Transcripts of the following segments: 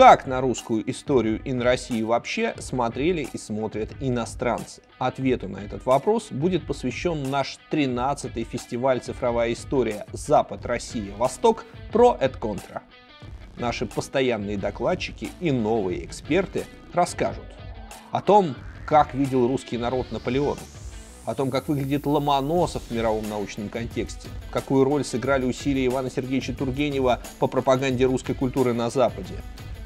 Как на русскую историю и на Россию вообще смотрели и смотрят иностранцы? Ответу на этот вопрос будет посвящен наш 13-й фестиваль «Цифровая история. Запад, Россия, Восток. Про et контра». Наши постоянные докладчики и новые эксперты расскажут о том, как видел русский народ Наполеона, о том, как выглядит Ломоносов в мировом научном контексте, какую роль сыграли усилия Ивана Сергеевича Тургенева по пропаганде русской культуры на Западе,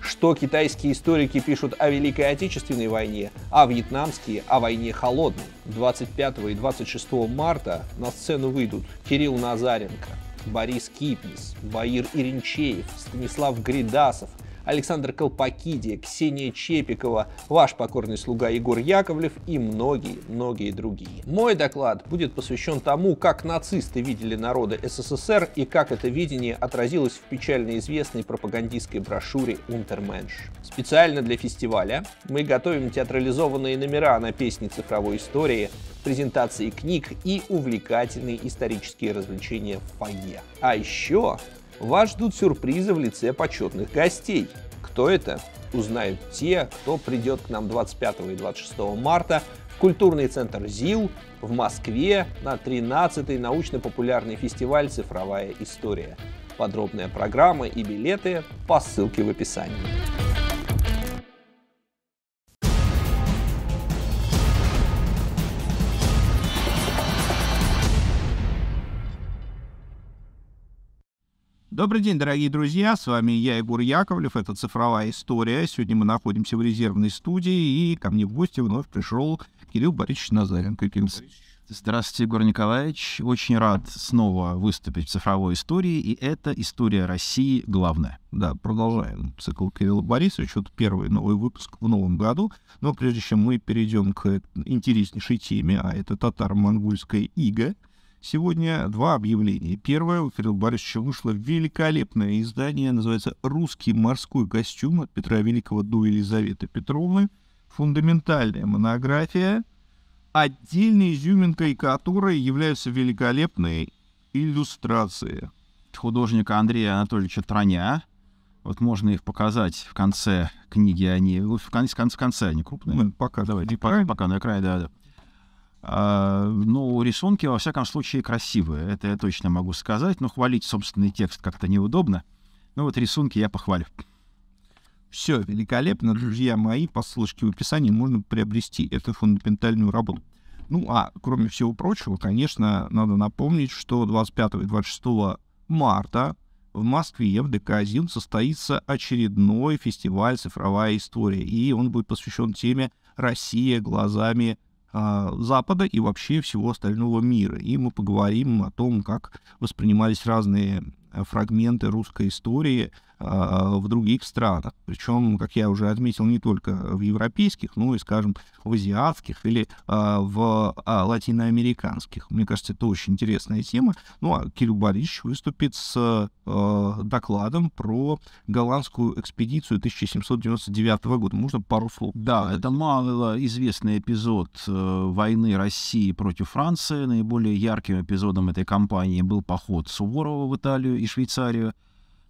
что китайские историки пишут о Великой Отечественной войне, а вьетнамские о войне холодной. 25 и 26 марта на сцену выйдут Кирилл Назаренко, Борис Кипнис, Баир Иринчеев, Станислав Гридасов – Александр Колпакиди, Ксения Чепикова, ваш покорный слуга Егор Яковлев и многие-многие другие. Мой доклад будет посвящен тому, как нацисты видели народы СССР и как это видение отразилось в печально известной пропагандистской брошюре «Унтерменш». Специально для фестиваля мы готовим театрализованные номера на песни цифровой истории, презентации книг и увлекательные исторические развлечения в фойе. А еще вас ждут сюрпризы в лице почетных гостей. Кто это? Узнают те, кто придет к нам 25 и 26 марта в культурный центр ЗИЛ в Москве на 13-й научно-популярный фестиваль «Цифровая история». Подробная программа и билеты по ссылке в описании. Добрый день, дорогие друзья, с вами я, Егор Яковлев, это «Цифровая история». Сегодня мы находимся в резервной студии, и ко мне в гости вновь пришел Кирилл Борисович Назаренко. Здравствуйте, Егор Николаевич. Очень рад снова выступить в цифровой истории, и это «История России. главная. Да, продолжаем цикл Кирилла Борисовича. Вот первый новый выпуск в новом году. Но прежде чем мы перейдем к интереснейшей теме, а это татаро-монгольская ига — Сегодня два объявления. Первое, у Кирилла Борисовича вышло великолепное издание, называется «Русский морской костюм» от Петра Великого до Елизаветы Петровны. Фундаментальная монография, отдельной изюминкой которой являются великолепные иллюстрации. Художника Андрея Анатольевича Троня. Вот можно их показать в конце книги. Они в конце, в конце они крупные. Мы пока давайте. Пока, пока на край, да, да. А, ну, рисунки, во всяком случае, красивые, это я точно могу сказать, но ну, хвалить собственный текст как-то неудобно. Ну вот рисунки я похвалю. Все великолепно, друзья мои, по ссылочке в описании можно приобрести эту фундаментальную работу. Ну а, кроме всего прочего, конечно, надо напомнить, что 25 и 26 марта в Москве в ДК «Зим» состоится очередной фестиваль «Цифровая история», и он будет посвящен теме «Россия глазами а, Запада и вообще всего остального мира. И мы поговорим о том, как воспринимались разные Э, фрагменты русской истории э, в других странах. Причем, как я уже отметил, не только в европейских, но и, скажем, в азиатских или э, в а, латиноамериканских. Мне кажется, это очень интересная тема. Ну, а Кирилл Борисович выступит с докладом про голландскую экспедицию 1799 года. Можно пару слов? Да, это малоизвестный эпизод войны России против Франции. Наиболее ярким эпизодом этой кампании был поход Суворова в Италию и Швейцарию.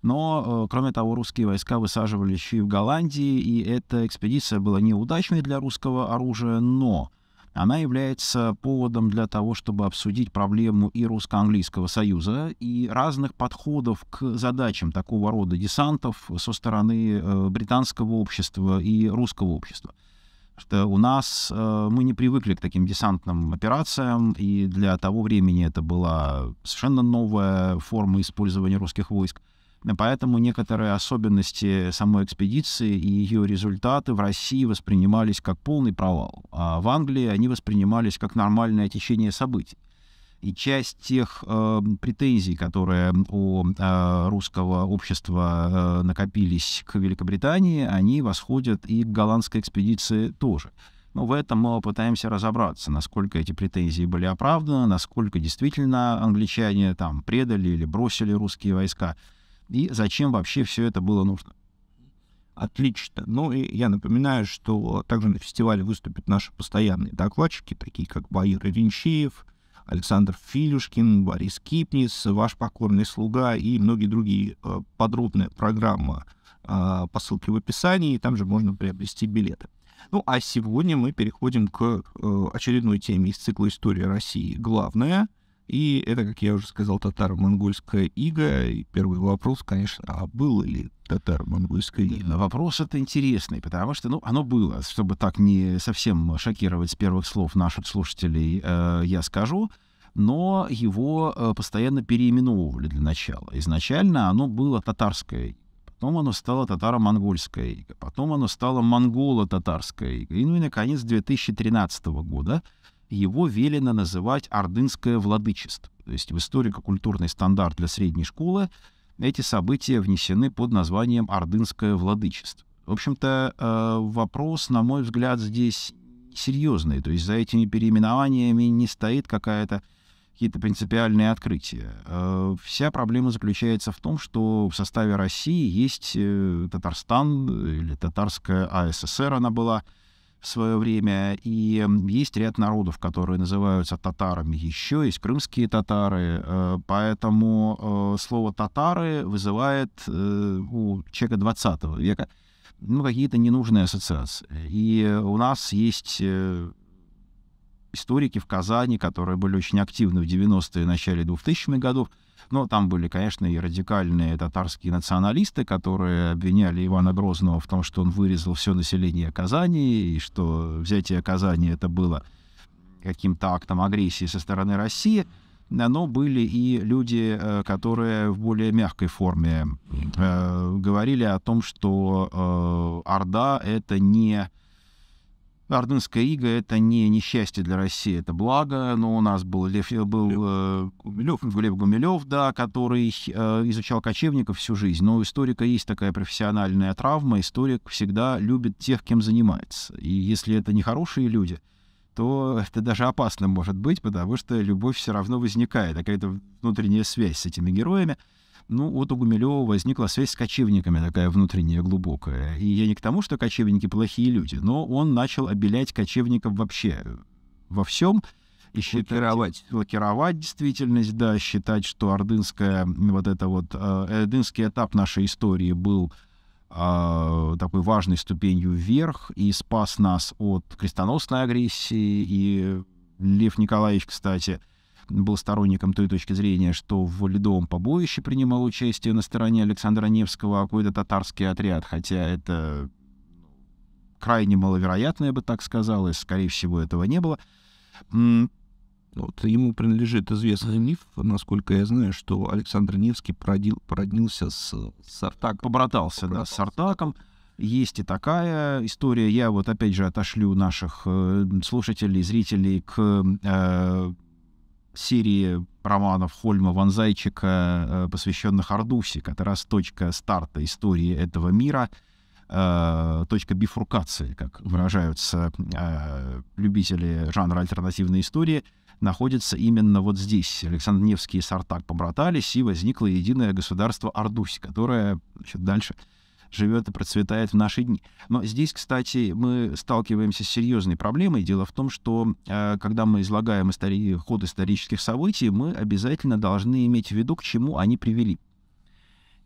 Но, э, кроме того, русские войска высаживали еще и в Голландии, и эта экспедиция была неудачной для русского оружия, но она является поводом для того, чтобы обсудить проблему и русско-английского союза, и разных подходов к задачам такого рода десантов со стороны э, британского общества и русского общества что у нас э, мы не привыкли к таким десантным операциям, и для того времени это была совершенно новая форма использования русских войск. Поэтому некоторые особенности самой экспедиции и ее результаты в России воспринимались как полный провал, а в Англии они воспринимались как нормальное течение событий. И часть тех э, претензий, которые у э, русского общества э, накопились к Великобритании, они восходят и к голландской экспедиции тоже. Но в этом мы пытаемся разобраться, насколько эти претензии были оправданы, насколько действительно англичане там предали или бросили русские войска, и зачем вообще все это было нужно. Отлично. Ну и я напоминаю, что также на фестивале выступят наши постоянные докладчики, такие как Баир Иринчиев, Александр Филюшкин, Борис Кипнис, «Ваш покорный слуга» и многие другие. Э, подробная программа э, по ссылке в описании, и там же можно приобрести билеты. Ну, а сегодня мы переходим к э, очередной теме из цикла «История России. Главное», и это, как я уже сказал, татаро-монгольская ига. И первый вопрос, конечно, а было ли татаро-монгольская ига? Да, вопрос это интересный, потому что, ну, оно было. Чтобы так не совсем шокировать с первых слов наших слушателей, э, я скажу но его э, постоянно переименовывали для начала. Изначально оно было татарское, потом оно стало татаро-монгольское иго, потом оно стало монголо-татарское иго. И, ну и, наконец, 2013 года его велено называть ордынское владычество. То есть в историко-культурный стандарт для средней школы эти события внесены под названием ордынское владычество. В общем-то, э, вопрос, на мой взгляд, здесь серьезный. То есть за этими переименованиями не стоит какая-то какие-то принципиальные открытия. Э, вся проблема заключается в том, что в составе России есть э, Татарстан или Татарская АССР она была – в свое время. И есть ряд народов, которые называются татарами еще, есть крымские татары. Э, поэтому э, слово «татары» вызывает э, у человека 20 века ну, какие-то ненужные ассоциации. И у нас есть историки в Казани, которые были очень активны в 90-е и начале 2000-х годов, но там были, конечно, и радикальные татарские националисты, которые обвиняли Ивана Грозного в том, что он вырезал все население Казани, и что взятие Казани это было каким-то актом агрессии со стороны России. Но были и люди, э, которые в более мягкой форме э, говорили о том, что э, Орда — это не Ордынская ига — это не несчастье для России, это благо. Но у нас был, Лев, э, был э, Гумилев. Глеб Гумилев, да, который э, изучал кочевников всю жизнь. Но у историка есть такая профессиональная травма. Историк всегда любит тех, кем занимается. И если это не хорошие люди, то это даже опасно может быть, потому что любовь все равно возникает, а какая-то внутренняя связь с этими героями ну, вот у Гумилева возникла связь с кочевниками такая внутренняя, глубокая. И я не к тому, что кочевники плохие люди, но он начал обелять кочевников вообще э, во всем. И считать, лакировать. Лакировать действительность, да, считать, что ордынская, вот это вот, э, ордынский этап нашей истории был а, такой важной ступенью вверх и спас нас от крестоносной агрессии. И Лев Николаевич, кстати, был сторонником той точки зрения, что в Ледовом побоище принимал участие на стороне Александра Невского какой-то татарский отряд, хотя это ну, крайне маловероятно, я бы так сказал, и, скорее всего, этого не было. Вот ему принадлежит известный миф, насколько я знаю, что Александр Невский породил, породнился с Сартаком. Побратался, Побратался, да, с Сартаком. Есть и такая история. Я вот опять же отошлю наших э, слушателей, зрителей к э, серии романов Хольма Ван Зайчика, э, посвященных Ардусик. Это раз точка старта истории этого мира, э, точка бифуркации, как выражаются э, любители жанра альтернативной истории, находится именно вот здесь. Александр Невский и Сартак побратались, и возникло единое государство Ардусь, которое значит, дальше живет и процветает в наши дни. Но здесь, кстати, мы сталкиваемся с серьезной проблемой. Дело в том, что э, когда мы излагаем истори... ход исторических событий, мы обязательно должны иметь в виду, к чему они привели.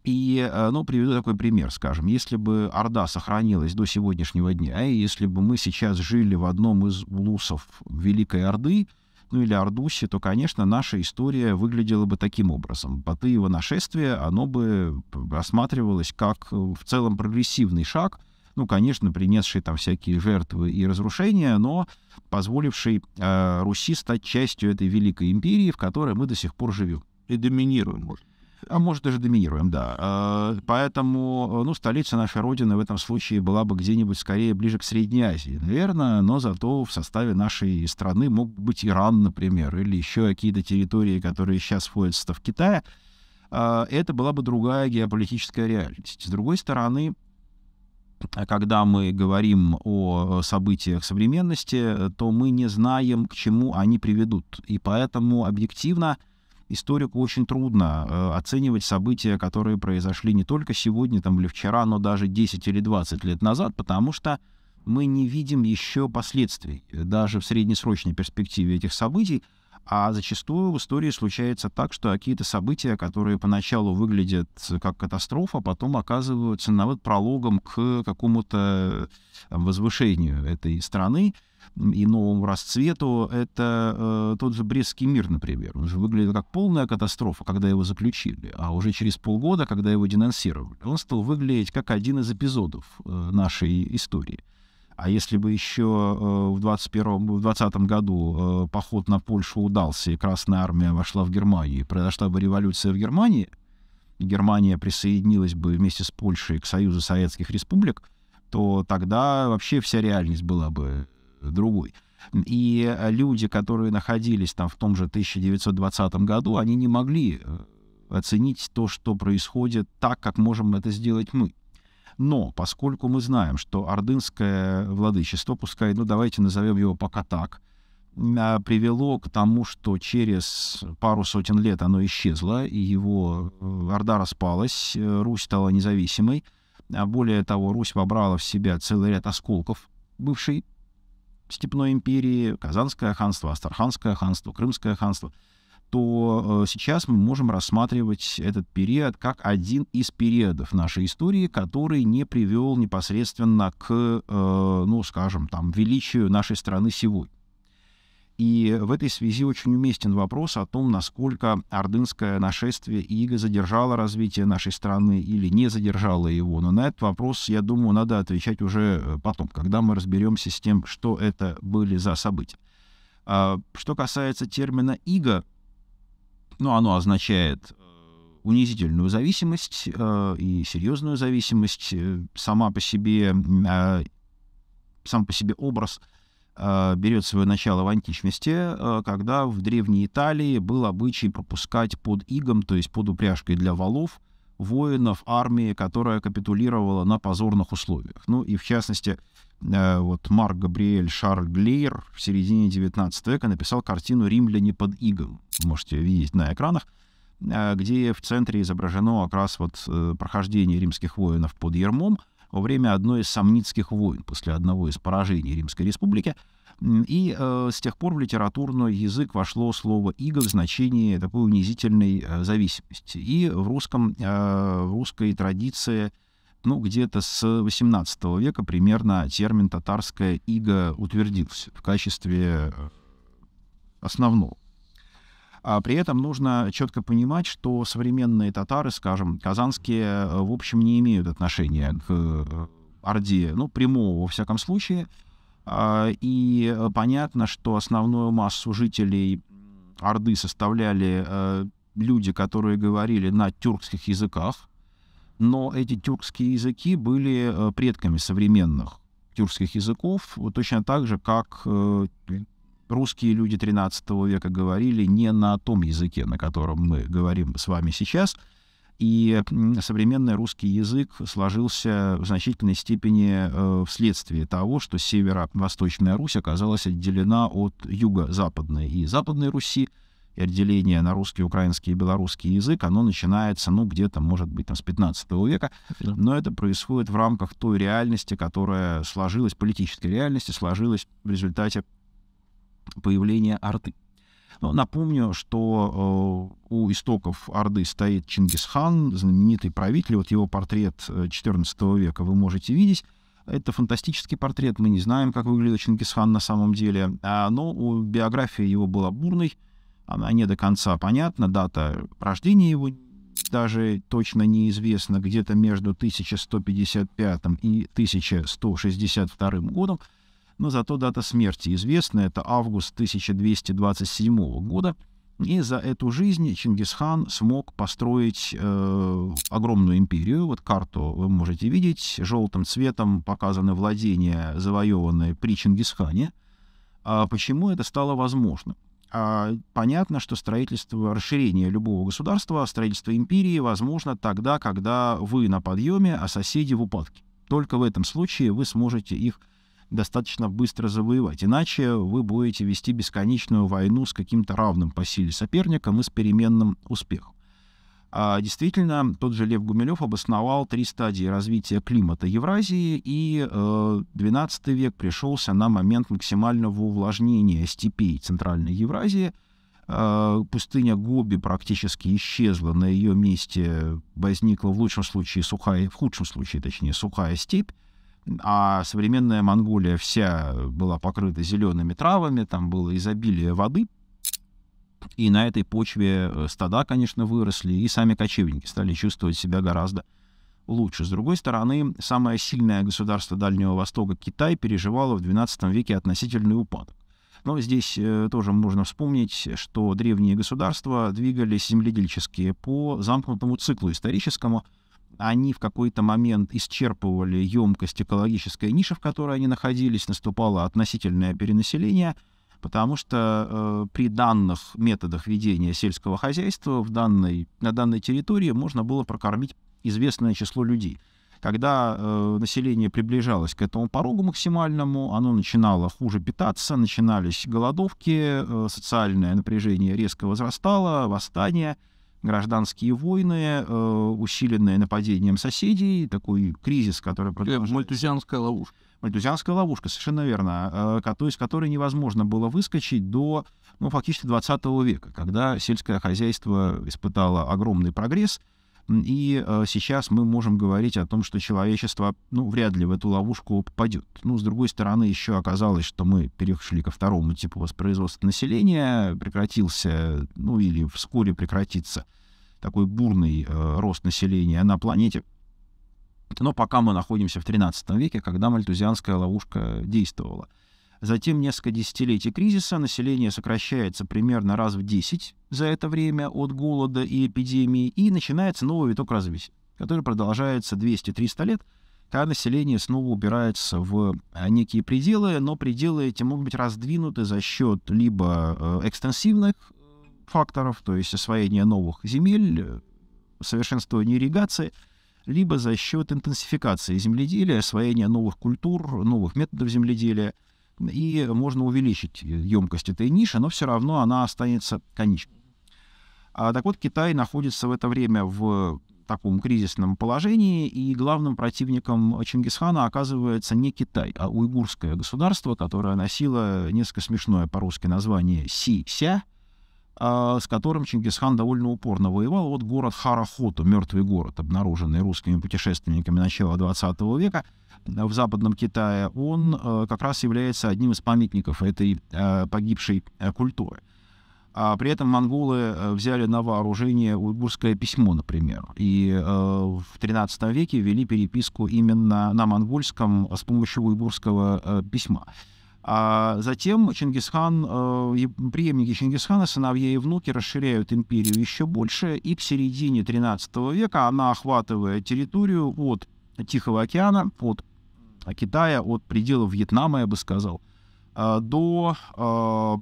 И, э, ну, приведу такой пример, скажем, если бы Орда сохранилась до сегодняшнего дня, и если бы мы сейчас жили в одном из улусов Великой Орды, ну или Ардусе, то, конечно, наша история выглядела бы таким образом. Батыево нашествие, оно бы рассматривалось как э, в целом прогрессивный шаг, ну, конечно, принесший там всякие жертвы и разрушения, но позволивший э, Руси стать частью этой великой империи, в которой мы до сих пор живем. И доминируем, может а может даже доминируем, да. А, поэтому, ну, столица нашей Родины в этом случае была бы где-нибудь скорее ближе к Средней Азии, наверное, но зато в составе нашей страны мог быть Иран, например, или еще какие-то территории, которые сейчас входят в Китае. А, это была бы другая геополитическая реальность. С другой стороны, когда мы говорим о событиях современности, то мы не знаем, к чему они приведут. И поэтому объективно историку очень трудно э, оценивать события, которые произошли не только сегодня там, или вчера, но даже 10 или 20 лет назад, потому что мы не видим еще последствий э, даже в среднесрочной перспективе этих событий, а зачастую в истории случается так, что какие-то события, которые поначалу выглядят э, как катастрофа, потом оказываются на вот прологом к какому-то возвышению этой страны и новому расцвету, это э, тот же Брестский мир, например. Он же выглядел как полная катастрофа, когда его заключили, а уже через полгода, когда его денонсировали, он стал выглядеть как один из эпизодов э, нашей истории. А если бы еще э, в 2020 году э, поход на Польшу удался, и Красная Армия вошла в Германию, и произошла бы революция в Германии, Германия присоединилась бы вместе с Польшей к Союзу Советских Республик, то тогда вообще вся реальность была бы другой. И э, люди, которые находились там в том же 1920 году, они не могли э, оценить то, что происходит так, как можем это сделать мы. Но поскольку мы знаем, что ордынское владычество, пускай, ну давайте назовем его пока так, а, привело к тому, что через пару сотен лет оно исчезло, и его э, орда распалась, Русь стала независимой. А более того, Русь вобрала в себя целый ряд осколков бывшей Степной империи, Казанское ханство, Астраханское ханство, Крымское ханство, то э, сейчас мы можем рассматривать этот период как один из периодов нашей истории, который не привел непосредственно к, э, ну, скажем, там, величию нашей страны сегодня. И в этой связи очень уместен вопрос о том, насколько ордынское нашествие Иго задержало развитие нашей страны или не задержало его. Но на этот вопрос, я думаю, надо отвечать уже э, потом, когда мы разберемся с тем, что это были за события. А, что касается термина «иго», ну, оно означает э, унизительную зависимость э, и серьезную зависимость. Э, сама по себе, э, сам по себе образ – Э, берет свое начало в античности, э, когда в Древней Италии был обычай пропускать под игом, то есть под упряжкой для валов, воинов армии, которая капитулировала на позорных условиях. Ну и в частности, э, вот Марк Габриэль Шарль Глейер в середине 19 века написал картину «Римляне под игом». Можете видеть на экранах где в центре изображено как раз вот прохождение римских воинов под ермом, во время одной из самнитских войн, после одного из поражений Римской Республики. И э, с тех пор в литературный язык вошло слово «иго» в значении такой унизительной э, зависимости. И в, русском, э, в русской традиции ну, где-то с XVIII века примерно термин «татарская иго» утвердился в качестве э, основного. А при этом нужно четко понимать, что современные татары, скажем, казанские, э, в общем, не имеют отношения к э, Орде, ну, прямого, во всяком случае. А, и э, понятно, что основную массу жителей Орды составляли люди, которые говорили на тюркских языках, но эти тюркские языки были предками современных тюркских языков, точно так же, как русские люди XIII века говорили не на том языке, на котором мы говорим с вами сейчас, и современный русский язык сложился в значительной степени э, вследствие того, что северо-восточная Русь оказалась отделена от юго-западной и западной Руси, и отделение на русский, украинский и белорусский язык, оно начинается, ну, где-то, может быть, там, с 15 века, но это происходит в рамках той реальности, которая сложилась, политической реальности, сложилась в результате появления Орды. Но напомню, что э, у истоков Орды стоит Чингисхан, знаменитый правитель. Вот его портрет XIV э, века вы можете видеть. Это фантастический портрет. Мы не знаем, как выглядел Чингисхан на самом деле. А, но у, биография его была бурной. Она не до конца понятна. Дата рождения его даже точно неизвестна. Где-то между 1155 и 1162 годом но зато дата смерти известна, это август 1227 года, и за эту жизнь Чингисхан смог построить э, огромную империю. Вот карту вы можете видеть. Желтым цветом показаны владения, завоеванные при Чингисхане. А почему это стало возможно? А, понятно, что строительство, расширение любого государства, строительство империи возможно тогда, когда вы на подъеме, а соседи в упадке. Только в этом случае вы сможете их достаточно быстро завоевать. Иначе вы будете вести бесконечную войну с каким-то равным по силе соперником и с переменным успехом. А действительно, тот же Лев Гумилев обосновал три стадии развития климата Евразии, и э, 12 век пришелся на момент максимального увлажнения степей Центральной Евразии. Э, пустыня Гоби практически исчезла, на ее месте возникла в лучшем случае сухая, в худшем случае, точнее, сухая степь а современная Монголия вся была покрыта зелеными травами, там было изобилие воды, и на этой почве э, стада, конечно, выросли, и сами кочевники стали чувствовать себя гораздо лучше. С другой стороны, самое сильное государство Дальнего Востока, Китай, переживало в XII веке относительный упадок. Но здесь э, тоже можно вспомнить, что древние государства двигались земледельческие по замкнутому циклу историческому – они в какой-то момент исчерпывали емкость экологической ниши, в которой они находились, наступало относительное перенаселение, потому что э, при данных методах ведения сельского хозяйства в данной, на данной территории можно было прокормить известное число людей. Когда э, население приближалось к этому порогу максимальному, оно начинало хуже питаться, начинались голодовки, э, социальное напряжение резко возрастало, восстание – гражданские войны, э, усиленное нападением соседей, такой кризис, который... Мальтузианская ловушка. Мальтузианская ловушка, совершенно верно, из э, которой невозможно было выскочить до, ну, фактически 20 века, когда сельское хозяйство испытало огромный прогресс — и э, сейчас мы можем говорить о том, что человечество, ну, вряд ли в эту ловушку попадет. Ну, с другой стороны, еще оказалось, что мы перешли ко второму типу воспроизводства населения, прекратился, ну, или вскоре прекратится такой бурный э, рост населения на планете. Но пока мы находимся в 13 веке, когда мальтузианская ловушка действовала — Затем несколько десятилетий кризиса, население сокращается примерно раз в 10 за это время от голода и эпидемии, и начинается новый виток развития, который продолжается 200-300 лет, когда население снова убирается в э, некие пределы, но пределы эти могут быть раздвинуты за счет либо э, экстенсивных э, факторов, то есть освоения новых земель, совершенствования ирригации, либо за счет интенсификации земледелия, освоения новых культур, новых методов земледелия – и можно увеличить емкость этой ниши, но все равно она останется конечной. А, так вот, Китай находится в это время в таком кризисном положении, и главным противником Чингисхана оказывается не Китай, а уйгурское государство, которое носило несколько смешное по-русски название Си-Ся, а, с которым Чингисхан довольно упорно воевал. Вот город Харахоту, мертвый город, обнаруженный русскими путешественниками начала 20 века — в Западном Китае, он э, как раз является одним из памятников этой э, погибшей э, культуры. А при этом монголы взяли на вооружение уйгурское письмо, например, и в XIII веке вели переписку именно на монгольском с помощью уйгурского письма. А затем Чингисхан, преемники Чингисхана, сыновья и внуки расширяют империю еще больше, и к середине XIII века она охватывает территорию от Тихого океана, от а Китая от предела Вьетнама, я бы сказал, а, до а,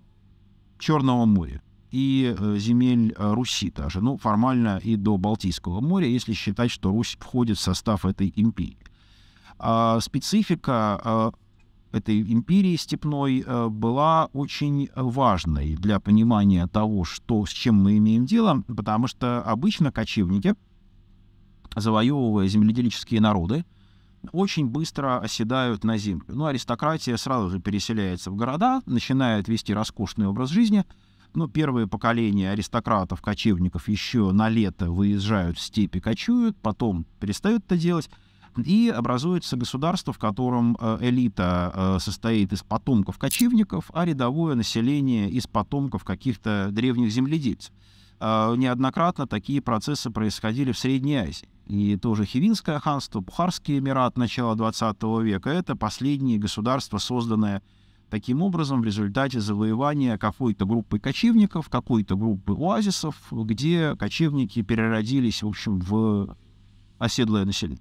Черного моря и э, земель э, Руси даже, ну, формально и до Балтийского моря, если считать, что Русь входит в состав этой империи. Специфика этой империи степной э, была очень важной для понимания того, что, с чем мы имеем дело, потому что обычно кочевники, завоевывая земледельческие народы, очень быстро оседают на землю. Ну, аристократия сразу же переселяется в города, начинает вести роскошный образ жизни. Ну, первые поколения аристократов, кочевников еще на лето выезжают в степи, кочуют, потом перестают это делать. И образуется государство, в котором э, элита э, состоит из потомков кочевников, а рядовое население из потомков каких-то древних земледельцев э, неоднократно такие процессы происходили в Средней Азии и тоже Хивинское ханство, Бухарский эмират начала 20 века. Это последние государства, созданные таким образом в результате завоевания какой-то группы кочевников, какой-то группы оазисов, где кочевники переродились, в общем, в оседлое население.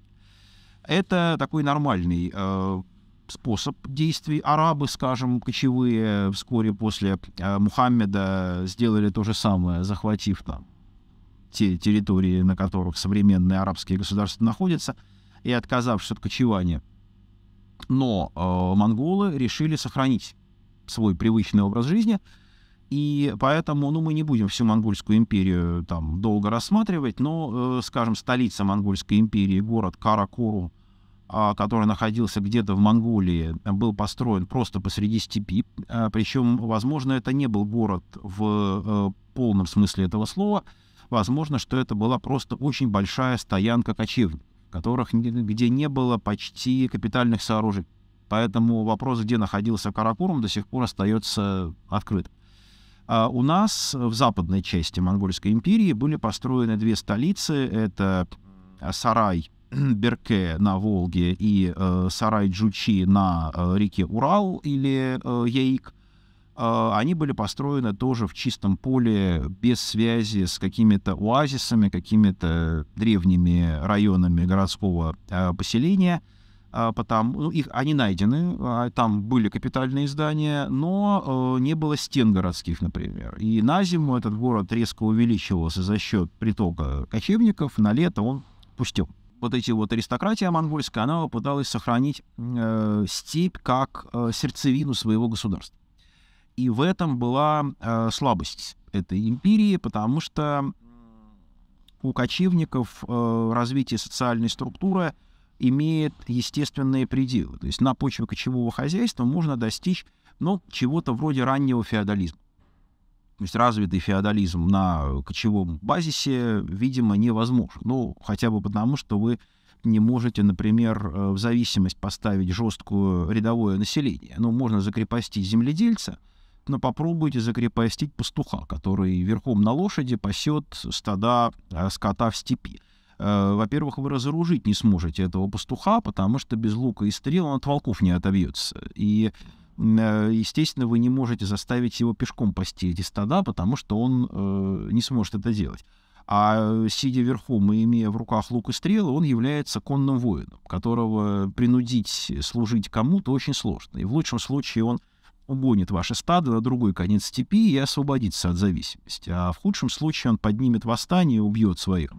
Это такой нормальный э, способ действий. Арабы, скажем, кочевые вскоре после э, Мухаммеда сделали то же самое, захватив там те территории, на которых современные арабские государства находятся, и отказавшись от кочевания. Но э, монголы решили сохранить свой привычный образ жизни, и поэтому ну, мы не будем всю Монгольскую империю там долго рассматривать, но, э, скажем, столица Монгольской империи, город Каракору, э, который находился где-то в Монголии, был построен просто посреди степи. Э, причем, возможно, это не был город в э, полном смысле этого слова – Возможно, что это была просто очень большая стоянка кочевников, которых где не было почти капитальных сооружений. Поэтому вопрос, где находился Каракурум, до сих пор остается открытым. А у нас в западной части Монгольской империи были построены две столицы. Это сарай Берке на Волге и э, сарай Джучи на э, реке Урал или э, Яик. А, они были построены тоже в чистом поле, без связи с какими-то оазисами, какими-то древними районами городского а, поселения. А, Потом ну, их, они найдены, там были капитальные здания, но э, не было стен городских, например. И на зиму этот город резко увеличивался за счет притока кочевников, на лето он пустил вот эти вот аристократия монгольская, она пыталась сохранить э, степь как э, сердцевину своего государства. И в этом была э, слабость этой империи, потому что у кочевников э, развитие социальной структуры имеет естественные пределы. То есть на почве кочевого хозяйства можно достичь ну, чего-то вроде раннего феодализма. То есть развитый феодализм на кочевом базисе, видимо, невозможен. Ну, хотя бы потому, что вы не можете, например, э, в зависимость поставить жесткую рядовое население. Ну, можно закрепостить земледельца – но попробуйте закрепостить пастуха, который верхом на лошади пасет стада э, скота в степи. Э, во-первых, вы разоружить не сможете этого пастуха, потому что без лука и стрел он от волков не отобьется. И э, естественно, вы не можете заставить его пешком пасти эти стада, потому что он не сможет это делать. А сидя верхом и имея в руках лук и стрелы, он является конным воином, которого принудить служить кому-то очень сложно. И в лучшем случае он угонит ваше стадо на другой конец степи и освободится от зависимости. А в худшем случае он поднимет восстание и убьет своих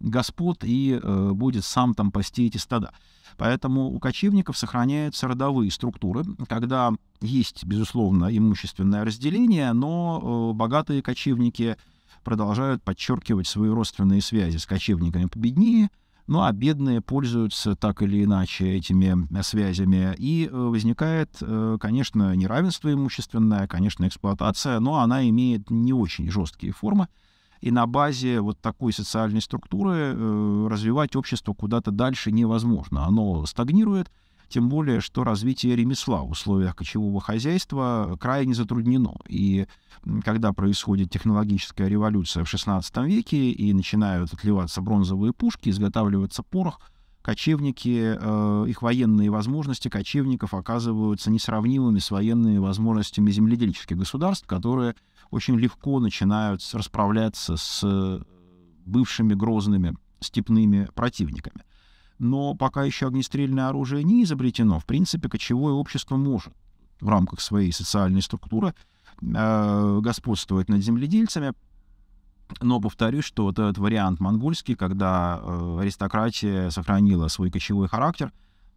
господ и э, будет сам там пасти эти стада. Поэтому у кочевников сохраняются родовые структуры, когда есть, безусловно, имущественное разделение, но э, богатые кочевники продолжают подчеркивать свои родственные связи с кочевниками победнее, ну а бедные пользуются так или иначе этими э, связями. И э, возникает, э, конечно, неравенство имущественное, конечно, эксплуатация, но она имеет не очень жесткие формы. И на базе вот такой социальной структуры развивать общество куда-то дальше невозможно. Оно стагнирует, тем более, что развитие ремесла в условиях кочевого хозяйства крайне затруднено. И когда происходит технологическая революция в XVI веке и начинают отливаться бронзовые пушки, изготавливаться порох, кочевники, э, их военные возможности кочевников оказываются несравнимыми с военными возможностями земледельческих государств, которые очень легко начинают расправляться с э, бывшими грозными степными противниками но пока еще огнестрельное оружие не изобретено, в принципе, кочевое общество может в рамках своей социальной структуры э, господствовать над земледельцами. Но повторюсь, что вот этот вариант монгольский, когда э, аристократия сохранила свой кочевой характер,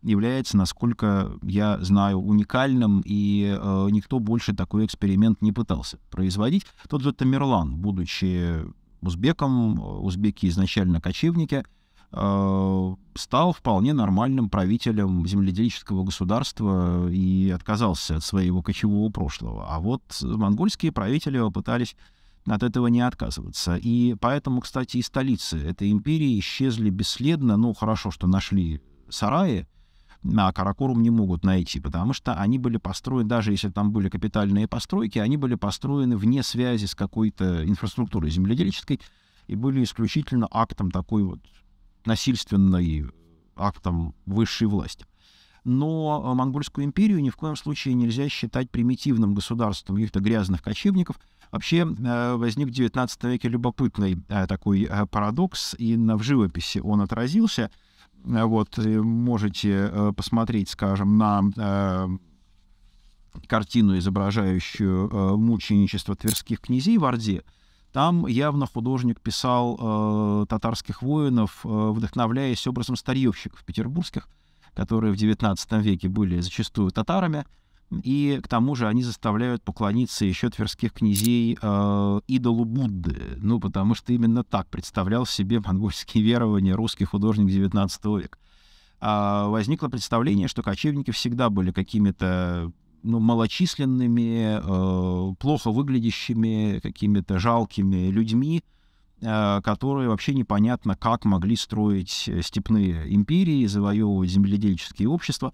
является, насколько я знаю, уникальным, и э, никто больше такой эксперимент не пытался производить. Тот же Тамерлан, будучи узбеком, э, узбеки изначально кочевники — Э, стал вполне нормальным правителем земледельческого государства и отказался от своего кочевого прошлого. А вот монгольские правители пытались от этого не отказываться. И поэтому, кстати, и столицы этой империи исчезли бесследно. Ну, хорошо, что нашли сараи, а Каракорум не могут найти, потому что они были построены, даже если там были капитальные постройки, они были построены вне связи с какой-то инфраструктурой земледельческой и были исключительно актом такой вот насильственный актом высшей власти. Но э, Монгольскую империю ни в коем случае нельзя считать примитивным государством каких-то грязных кочевников. Вообще э, возник в XIX веке любопытный э, такой парадокс, и в живописи он отразился. Вот можете посмотреть, скажем, на картину, изображающую мученичество тверских князей в Орде – там явно художник писал э, татарских воинов, э, вдохновляясь образом старьевщиков петербургских, которые в XIX веке были зачастую татарами, и к тому же они заставляют поклониться еще тверских князей э, идолу Будды, ну, потому что именно так представлял себе монгольские верования русский художник XIX века. А возникло представление, что кочевники всегда были какими-то ну, малочисленными, э, плохо выглядящими, какими-то жалкими людьми, э, которые вообще непонятно, как могли строить э, степные империи, завоевывать земледельческие общества.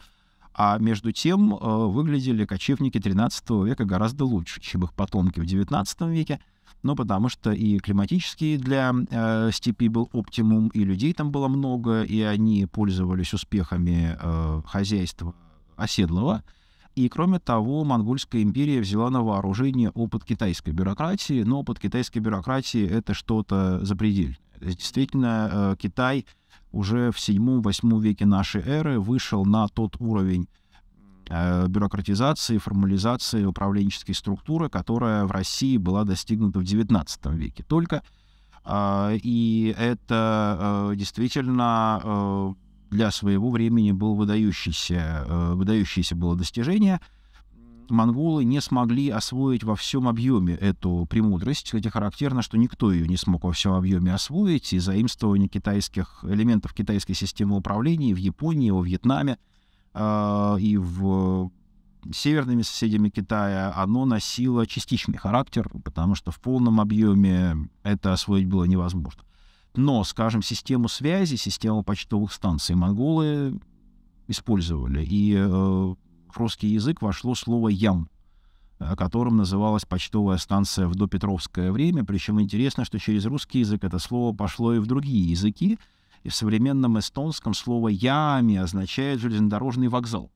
А между тем э, выглядели кочевники XIII века гораздо лучше, чем их потомки в XIX веке. Ну, потому что и климатический для э, степи был оптимум, и людей там было много, и они пользовались успехами э, хозяйства оседлого. И, кроме того, Монгольская империя взяла на вооружение опыт китайской бюрократии, но опыт китайской бюрократии — это что-то запредельное. Действительно, э, Китай уже в 7-8 веке нашей эры вышел на тот уровень э, бюрократизации, формализации управленческой структуры, которая в России была достигнута в XIX веке только. Э, и это действительно для своего времени был выдающийся, э, выдающееся было достижение. Монголы не смогли освоить во всем объеме эту премудрость, хотя характерно, что никто ее не смог во всем объеме освоить, и заимствование китайских элементов китайской системы управления в Японии, во Вьетнаме, э, и в э, северными соседями Китая, оно носило частичный характер, потому что в полном объеме это освоить было невозможно. Но, скажем, систему связи, систему почтовых станций монголы использовали. И э, в русский язык вошло слово «ям», которым называлась почтовая станция в допетровское время. Причем интересно, что через русский язык это слово пошло и в другие языки. И в современном эстонском слово «ями» означает «железнодорожный вокзал»,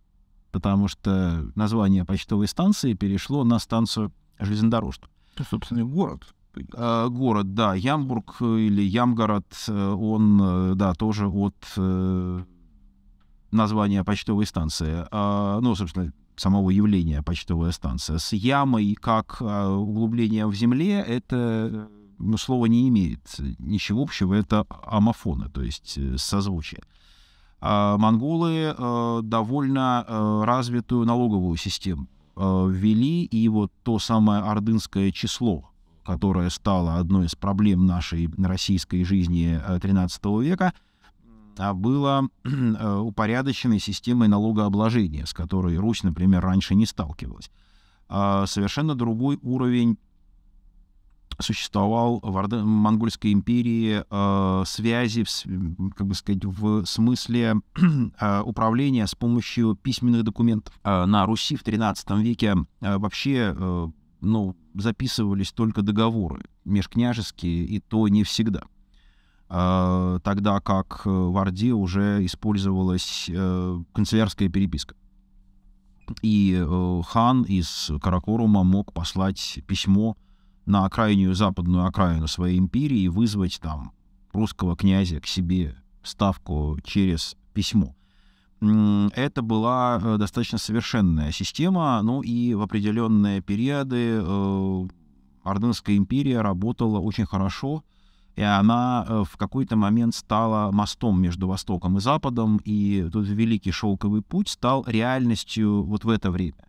потому что название почтовой станции перешло на станцию железнодорожную. Это, собственно, город. А, город, да, Ямбург э, или Ямгород, э, он, э, да, тоже от названия почтовой станции, а, ну, собственно, самого явления почтовая станция. С ямой как а, углублением в земле это ну, слово не имеет ничего общего, это амофоны, то есть созвучие. А монголы довольно развитую налоговую систему ввели, и вот то самое ордынское число, которая стала одной из проблем нашей российской жизни XIII э, века, а было э, упорядоченной системой налогообложения, с которой Русь, например, раньше не сталкивалась. А совершенно другой уровень существовал в Монгольской империи э, связи, как бы сказать, в смысле управления с помощью письменных документов. на Руси в XIII веке вообще ну, записывались только договоры межкняжеские, и то не всегда. А, тогда как э, в Орде уже использовалась э, канцелярская переписка. И э, хан из Каракорума мог послать письмо на крайнюю западную окраину своей империи и вызвать там русского князя к себе ставку через письмо это была э, достаточно совершенная система, ну и в определенные периоды э, Ордынская империя работала очень хорошо, и она э, в какой-то момент стала мостом между Востоком и Западом, и тот великий шелковый путь стал реальностью вот в это время.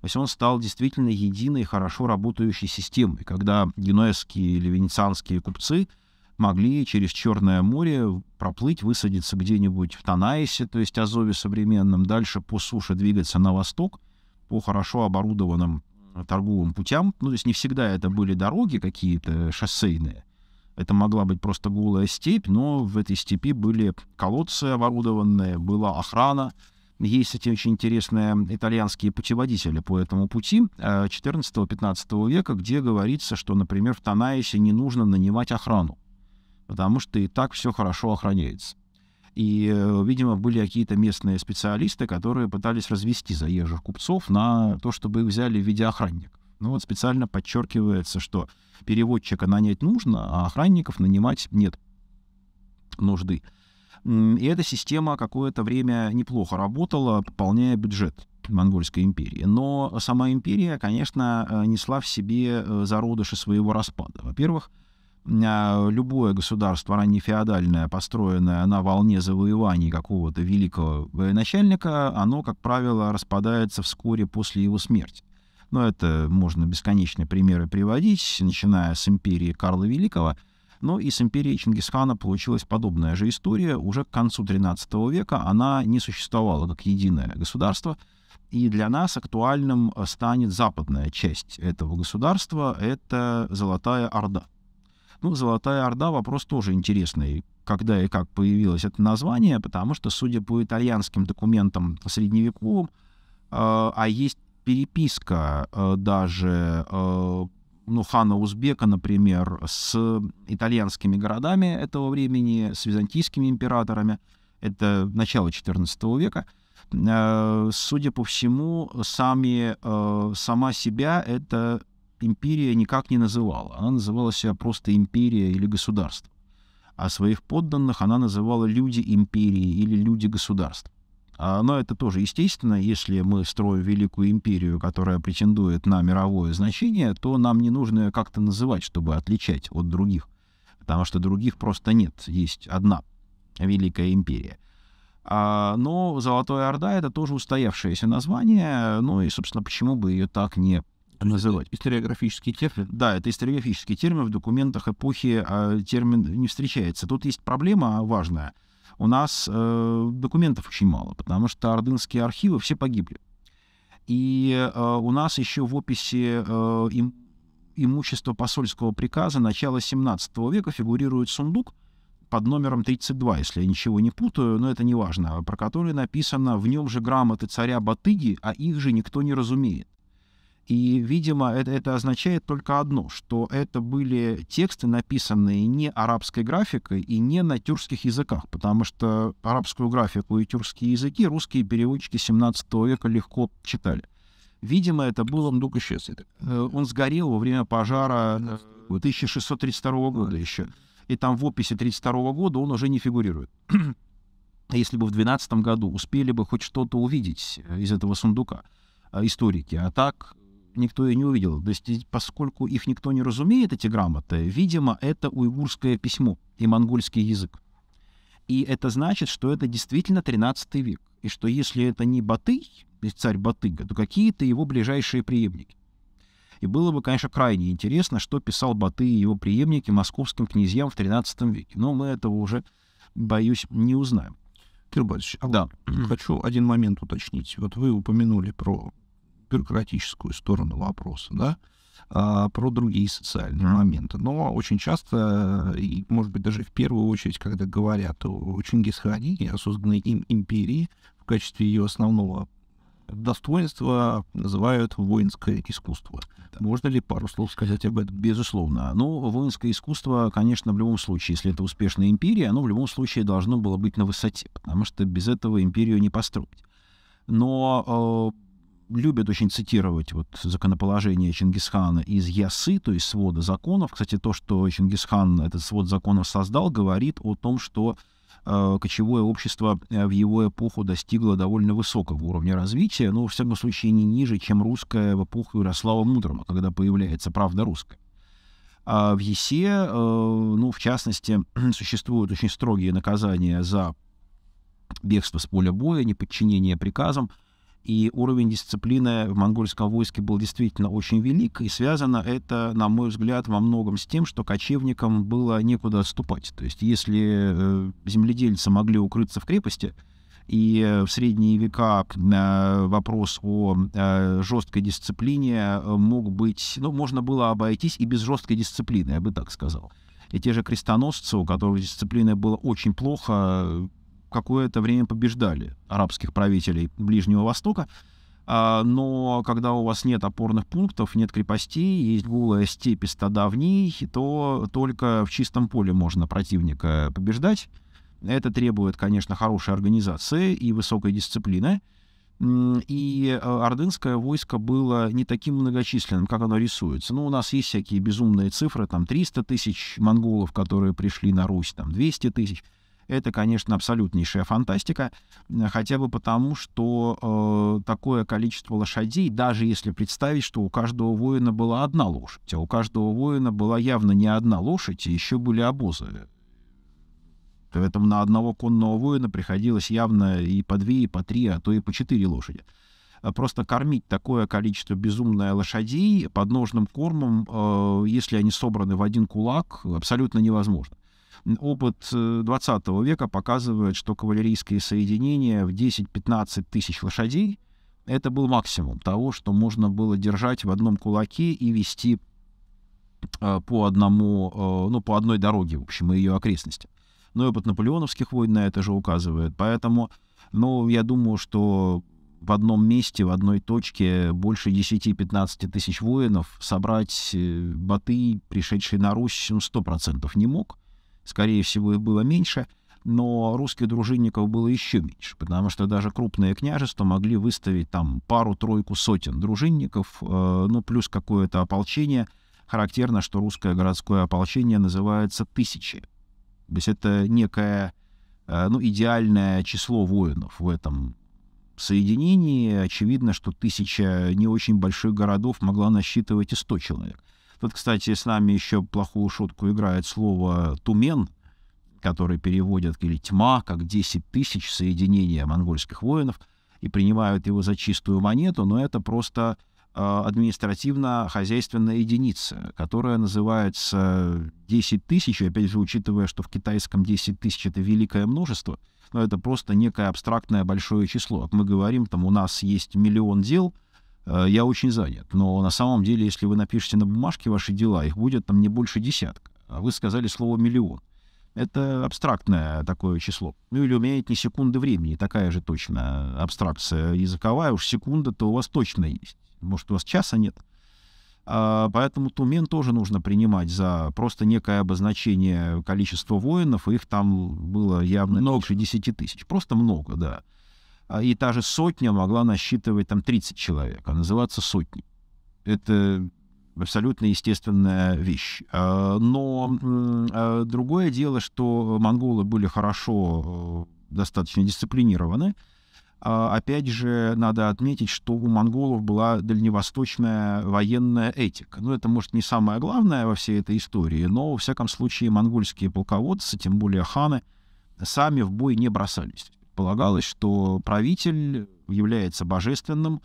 То есть он стал действительно единой, хорошо работающей системой, когда генуэзские или венецианские купцы – могли через Черное море проплыть, высадиться где-нибудь в Танайсе, то есть Азове современном, дальше по суше двигаться на восток по хорошо оборудованным э, торговым путям. Ну, то есть не всегда это были дороги какие-то шоссейные, это могла быть просто голая степь, но в этой степи были колодцы оборудованные, была охрана. Есть, эти очень интересные итальянские путеводители по этому пути 14-15 э, века, где говорится, что, например, в Танаисе не нужно нанимать охрану потому что и так все хорошо охраняется. И, э, видимо, были какие-то местные специалисты, которые пытались развести заезжих купцов на то, чтобы их взяли в виде охранников. Ну вот специально подчеркивается, что переводчика нанять нужно, а охранников нанимать нет нужды. И эта система какое-то время неплохо работала, пополняя бюджет Монгольской империи. Но сама империя, конечно, э, несла в себе э, зародыши своего распада. Во-первых, Э, любое государство раннефеодальное, построенное на волне завоеваний какого-то великого военачальника, оно, как правило, распадается вскоре после его смерти. Но это можно бесконечные примеры приводить, начиная с империи Карла Великого, но ну и с империей Чингисхана получилась подобная же история. Уже к концу XIII века она не существовала как единое государство, и для нас актуальным станет западная часть этого государства — это Золотая Орда — ну, «Золотая Орда» — вопрос тоже интересный когда и как появилось это название, потому что, судя по итальянским документам средневековым, э, а есть переписка э, даже э, ну, хана Узбека, например, с итальянскими городами этого времени, с византийскими императорами, это начало XIV века, э, судя по всему, сами, э, сама себя это империя никак не называла. Она называла себя просто империя или государство. А своих подданных она называла люди империи или люди государства. А, но это тоже естественно. Если мы строим великую империю, которая претендует на мировое значение, то нам не нужно ее как-то называть, чтобы отличать от других. Потому что других просто нет. Есть одна великая империя. А, но Золотая Орда — это тоже устоявшееся название. Ну и, собственно, почему бы ее так не называть. Историографический термин. Да, это историографический термин в документах эпохи э, термин не встречается. Тут есть проблема важная. У нас э, документов очень мало, потому что ордынские архивы все погибли. И э, у нас еще в описи э, им, имущества посольского приказа начала 17 века фигурирует сундук под номером 32, если я ничего не путаю, но это не важно, про который написано в нем же грамоты царя Батыги, а их же никто не разумеет. И, видимо, это, это означает только одно, что это были тексты, написанные не арабской графикой и не на тюркских языках, потому что арабскую графику и тюркские языки русские переводчики 17 века легко читали. Видимо, это было... Сундук исчез. Э, он сгорел во время пожара 1632 э, года еще. И там в описи 32 года он уже не фигурирует. Если бы в 12 году успели бы хоть что-то увидеть э, из этого сундука историки. А так никто и не увидел. То есть, поскольку их никто не разумеет, эти грамоты, видимо, это уйгурское письмо и монгольский язык. И это значит, что это действительно 13 век. И что если это не Батый, царь Батыга, то какие-то его ближайшие преемники. И было бы, конечно, крайне интересно, что писал Баты и его преемники московским князьям в XIII веке. Но мы этого уже, боюсь, не узнаем. Кирбарович, а да. вот хочу один момент уточнить. Вот вы упомянули про бюрократическую сторону вопроса, да, а, про другие социальные mm-hmm. моменты. Но очень часто, э, и, может быть, даже в первую очередь, когда говорят о Чингисхане и о созданной им империи, в качестве ее основного достоинства называют воинское искусство. Да. Можно ли пару слов сказать об этом? Безусловно. Ну, воинское искусство, конечно, в любом случае, если это успешная империя, оно в любом случае должно было быть на высоте, потому что без этого империю не построить. Но э, любят очень цитировать вот законоположение Чингисхана из Ясы, то есть свода законов. Кстати, то, что Чингисхан этот свод законов создал, говорит о том, что э, кочевое общество э, в его эпоху достигло довольно высокого уровня развития, но, во всяком случае, не ниже, чем русское в эпоху Ярослава Мудрого, когда появляется правда русская. А в ЕСЕ, э, ну, в частности, существуют очень строгие наказания за бегство с поля боя, неподчинение приказам, и уровень дисциплины в монгольском войске был действительно очень велик, и связано это, на мой взгляд, во многом с тем, что кочевникам было некуда отступать. То есть если э, земледельцы могли укрыться в крепости, и э, в средние века э, вопрос о жесткой дисциплине мог быть, ну, можно было обойтись и без жесткой дисциплины, я бы так сказал. И те же крестоносцы, у которых дисциплина была очень плохо, какое-то время побеждали арабских правителей Ближнего Востока, а, но когда у вас нет опорных пунктов, нет крепостей, есть голая степь и стада в ней, то только в чистом поле можно противника побеждать. Это требует, конечно, хорошей организации и высокой дисциплины. И э, ордынское войско было не таким многочисленным, как оно рисуется. Ну, у нас есть всякие безумные цифры, там 300 тысяч монголов, которые пришли на Русь, там 200 тысяч. Это, конечно, абсолютнейшая фантастика, хотя бы потому, что э, такое количество лошадей, даже если представить, что у каждого воина была одна лошадь, а у каждого воина была явно не одна лошадь, и еще были обозы. Поэтому на одного конного воина приходилось явно и по две, и по три, а то и по четыре лошади а просто кормить такое количество безумное лошадей подножным кормом, э, если они собраны в один кулак, абсолютно невозможно. Опыт 20 э, века показывает, что кавалерийские соединения в 10-15 тысяч лошадей — это был максимум того, что можно было держать в одном кулаке и вести э, по одному, э, ну, по одной дороге, в общем, и ее окрестности. Но ну и опыт наполеоновских войн на это же указывает. Поэтому, ну, я думаю, что в одном месте, в одной точке больше 10-15 тысяч воинов собрать Баты, пришедшие на Русь, он 100% не мог скорее всего, и было меньше, но русских дружинников было еще меньше, потому что даже крупные княжества могли выставить там пару-тройку сотен дружинников, э, ну, плюс какое-то ополчение. Характерно, что русское городское ополчение называется «тысячи». То есть это некое, э, ну, идеальное число воинов в этом соединении. Очевидно, что тысяча не очень больших городов могла насчитывать и 100 человек. Тут, кстати, с нами еще плохую шутку играет слово «тумен», который переводят или «тьма», как 10 тысяч соединения монгольских воинов, и принимают его за чистую монету, но это просто э, административно-хозяйственная единица, которая называется 10 тысяч, опять же, учитывая, что в китайском 10 тысяч — это великое множество, но это просто некое абстрактное большое число. Как мы говорим, там у нас есть миллион дел — Э, я очень занят. Но на самом деле, если вы напишете на бумажке ваши дела, их будет там не больше десятка. А вы сказали слово «миллион». Это абстрактное такое число. Ну или у меня нет ни секунды времени, такая же точно абстракция языковая. Уж секунда-то у вас точно есть. Может, у вас часа нет. А, поэтому Тумен тоже нужно принимать за просто некое обозначение количества воинов. Их там было явно много. меньше 10 тысяч. Просто много, да. А, и та же сотня могла насчитывать там 30 человек, а называться сотней. Это абсолютно естественная вещь. А, но а, другое дело, что монголы были хорошо, э, достаточно дисциплинированы. Опять же, надо отметить, что у монголов была дальневосточная военная этика. Ну, это, может, не самое главное во всей этой истории, но, во всяком случае, монгольские полководцы, тем более ханы, сами в бой не бросались полагалось, что правитель является божественным,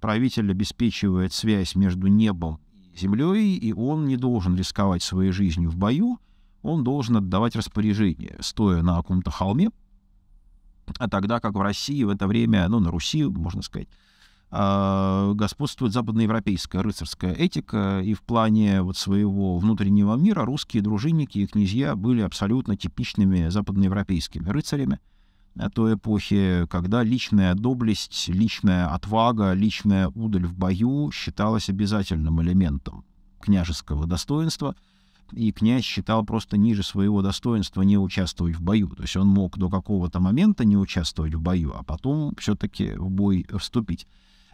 правитель обеспечивает связь между небом и землей, и он не должен рисковать своей жизнью в бою, он должен отдавать распоряжение, стоя на каком-то холме, а тогда как в России в это время, ну, на Руси, можно сказать, а, господствует западноевропейская рыцарская этика, и в плане вот своего внутреннего мира русские дружинники и князья были абсолютно типичными западноевропейскими рыцарями, Э, той эпохи, когда личная доблесть, личная отвага, личная удаль в бою считалась обязательным элементом княжеского достоинства, и князь считал просто ниже своего достоинства не участвовать в бою. То есть он мог до какого-то момента не участвовать в бою, а потом все-таки в бой вступить.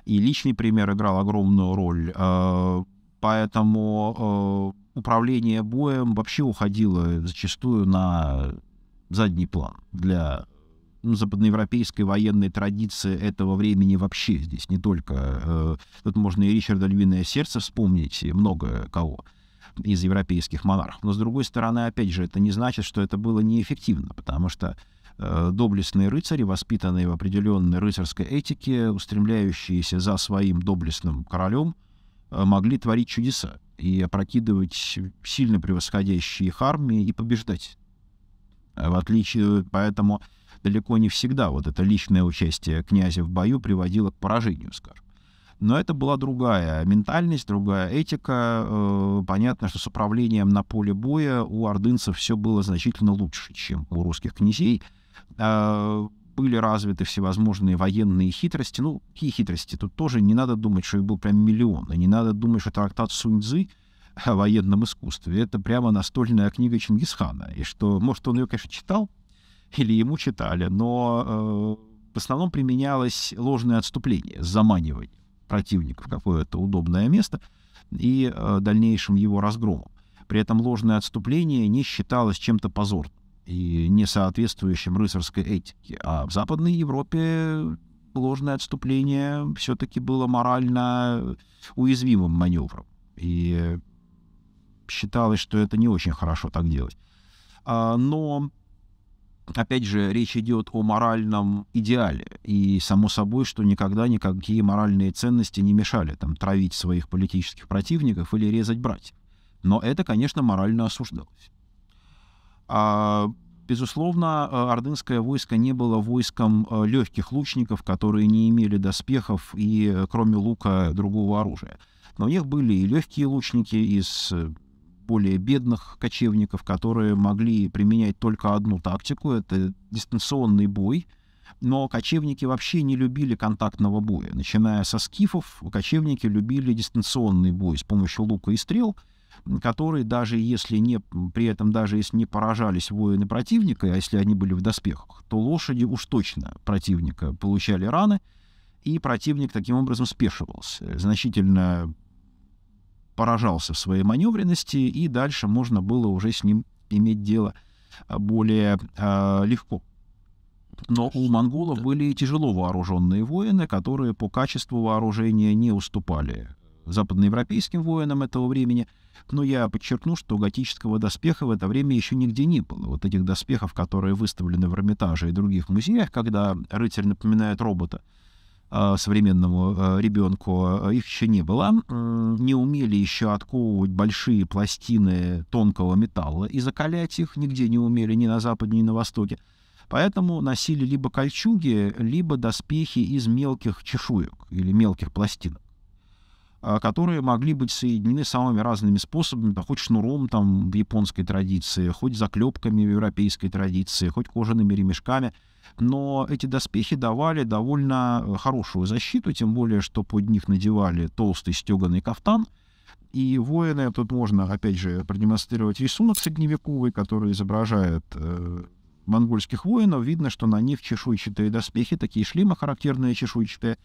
И личный пример играл огромную роль, э, поэтому э, управление боем вообще уходило зачастую на задний план для ну, западноевропейской военной традиции этого времени вообще здесь, не только... Э, тут можно и Ричарда Львиное Сердце вспомнить, и много кого из европейских монархов. Но, с другой стороны, опять же, это не значит, что это было неэффективно, потому что э, доблестные рыцари, воспитанные в определенной рыцарской этике, устремляющиеся за своим доблестным королем, э, могли творить чудеса и опрокидывать сильно превосходящие их армии и побеждать. Э, в отличие, поэтому далеко не всегда вот это личное участие князя в бою приводило к поражению, скажем. Но это была другая ментальность, другая этика. Э, понятно, что с управлением на поле боя у ордынцев все было значительно лучше, чем у русских князей. Э, были развиты всевозможные военные хитрости. Ну, какие хитрости? Тут тоже не надо думать, что их был прям миллион. И не надо думать, что трактат Суньцзы о военном искусстве. Это прямо настольная книга Чингисхана. И что, может, он ее, конечно, читал, или ему читали, но э, в основном применялось ложное отступление, заманивание противника в какое-то удобное место и э, дальнейшим его разгромом. При этом ложное отступление не считалось чем-то позорным и не соответствующим рыцарской этике. А в Западной Европе ложное отступление все-таки было морально уязвимым маневром. И считалось, что это не очень хорошо так делать. А, но опять же, речь идет о моральном идеале. И само собой, что никогда никакие моральные ценности не мешали там, травить своих политических противников или резать братьев. Но это, конечно, морально осуждалось. А, безусловно, э, ордынское войско не было войском э, легких лучников, которые не имели доспехов и, э, кроме лука, другого оружия. Но у них были и легкие лучники из более бедных кочевников, которые могли применять только одну тактику — это дистанционный бой. Но кочевники вообще не любили контактного боя. Начиная со скифов, кочевники любили дистанционный бой с помощью лука и стрел, которые даже если не, при этом даже если не поражались воины противника, а если они были в доспехах, то лошади уж точно противника получали раны, и противник таким образом спешивался, значительно поражался в своей маневренности, и дальше можно было уже с ним иметь дело а, более э, легко. Но у монголов были тяжело вооруженные воины, которые по качеству вооружения не уступали западноевропейским воинам этого времени. Но я подчеркну, что готического доспеха в это время еще нигде не было. Вот этих доспехов, которые выставлены в Эрмитаже и других музеях, когда рыцарь напоминает робота, Э, современному э, ребенку э, их еще не было, не умели еще отковывать большие пластины тонкого металла и закалять их нигде не умели, ни на Западе, ни на Востоке. Поэтому носили либо кольчуги, либо доспехи из мелких чешуек или мелких пластинок. А, которые могли быть соединены самыми разными способами, да, хоть шнуром там, в японской традиции, хоть заклепками в европейской традиции, хоть кожаными ремешками. Но эти доспехи давали довольно э, хорошую защиту, тем более, что под них надевали толстый стеганый кафтан. И воины, тут можно, опять же, продемонстрировать рисунок средневековый, который изображает э, монгольских воинов. Видно, что на них чешуйчатые доспехи, такие шлемы характерные чешуйчатые,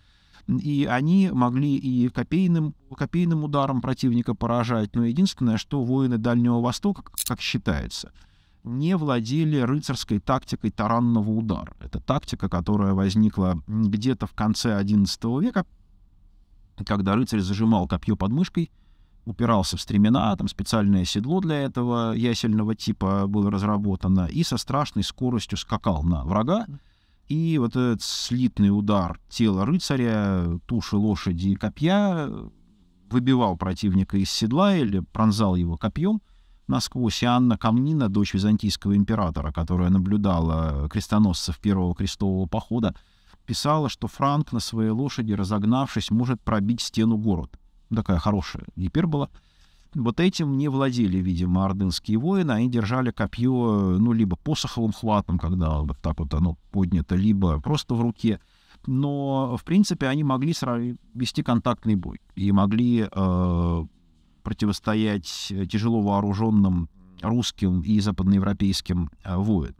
и они могли и копейным, копейным ударом противника поражать, но единственное, что воины Дальнего Востока, как считается, не владели рыцарской тактикой таранного удара. Это тактика, которая возникла где-то в конце XI века, когда рыцарь зажимал копье под мышкой, упирался в стремена, там специальное седло для этого ясельного типа было разработано, и со страшной скоростью скакал на врага, и вот этот слитный удар тела рыцаря, туши лошади и копья выбивал противника из седла или пронзал его копьем насквозь. И Анна Камнина, дочь византийского императора, которая наблюдала крестоносцев первого крестового похода, писала, что Франк на своей лошади, разогнавшись, может пробить стену город. Такая хорошая гипербола. была. Вот этим не владели, видимо, ордынские воины. Они держали копье, ну, либо посоховым хватом, когда вот так вот оно поднято, либо просто в руке. Но, в принципе, они могли вести контактный бой и могли э, противостоять тяжело вооруженным русским и западноевропейским э, воинам.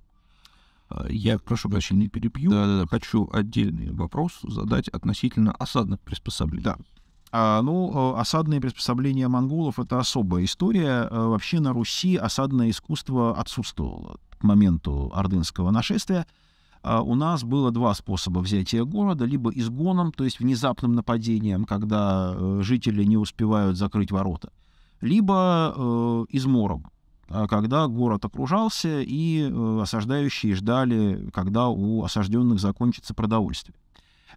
Я, прошу прощения, не перебью. Да, да, да. Хочу отдельный вопрос задать относительно осадных приспособлений. Да. А, ну, э, осадные приспособления монголов — это особая история. Э, вообще на Руси осадное искусство отсутствовало к моменту ордынского нашествия. А, у нас было два способа взятия города. Либо изгоном, то есть внезапным нападением, когда э, жители не успевают закрыть ворота. Либо измором, а, когда город окружался, и осаждающие ждали, когда у осажденных закончится продовольствие.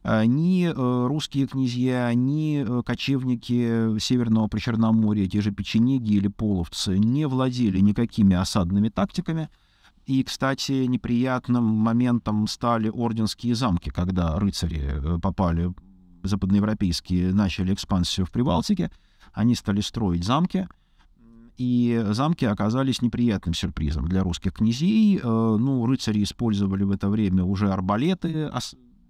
Э, ни э, русские князья, ни э, кочевники Северного Причерноморья, те же печенеги или половцы, не владели никакими осадными тактиками. И, кстати, неприятным моментом стали орденские замки, когда рыцари попали западноевропейские, начали экспансию в Прибалтике, они стали строить замки, и замки оказались неприятным сюрпризом для русских князей. Ну, рыцари использовали в это время уже арбалеты,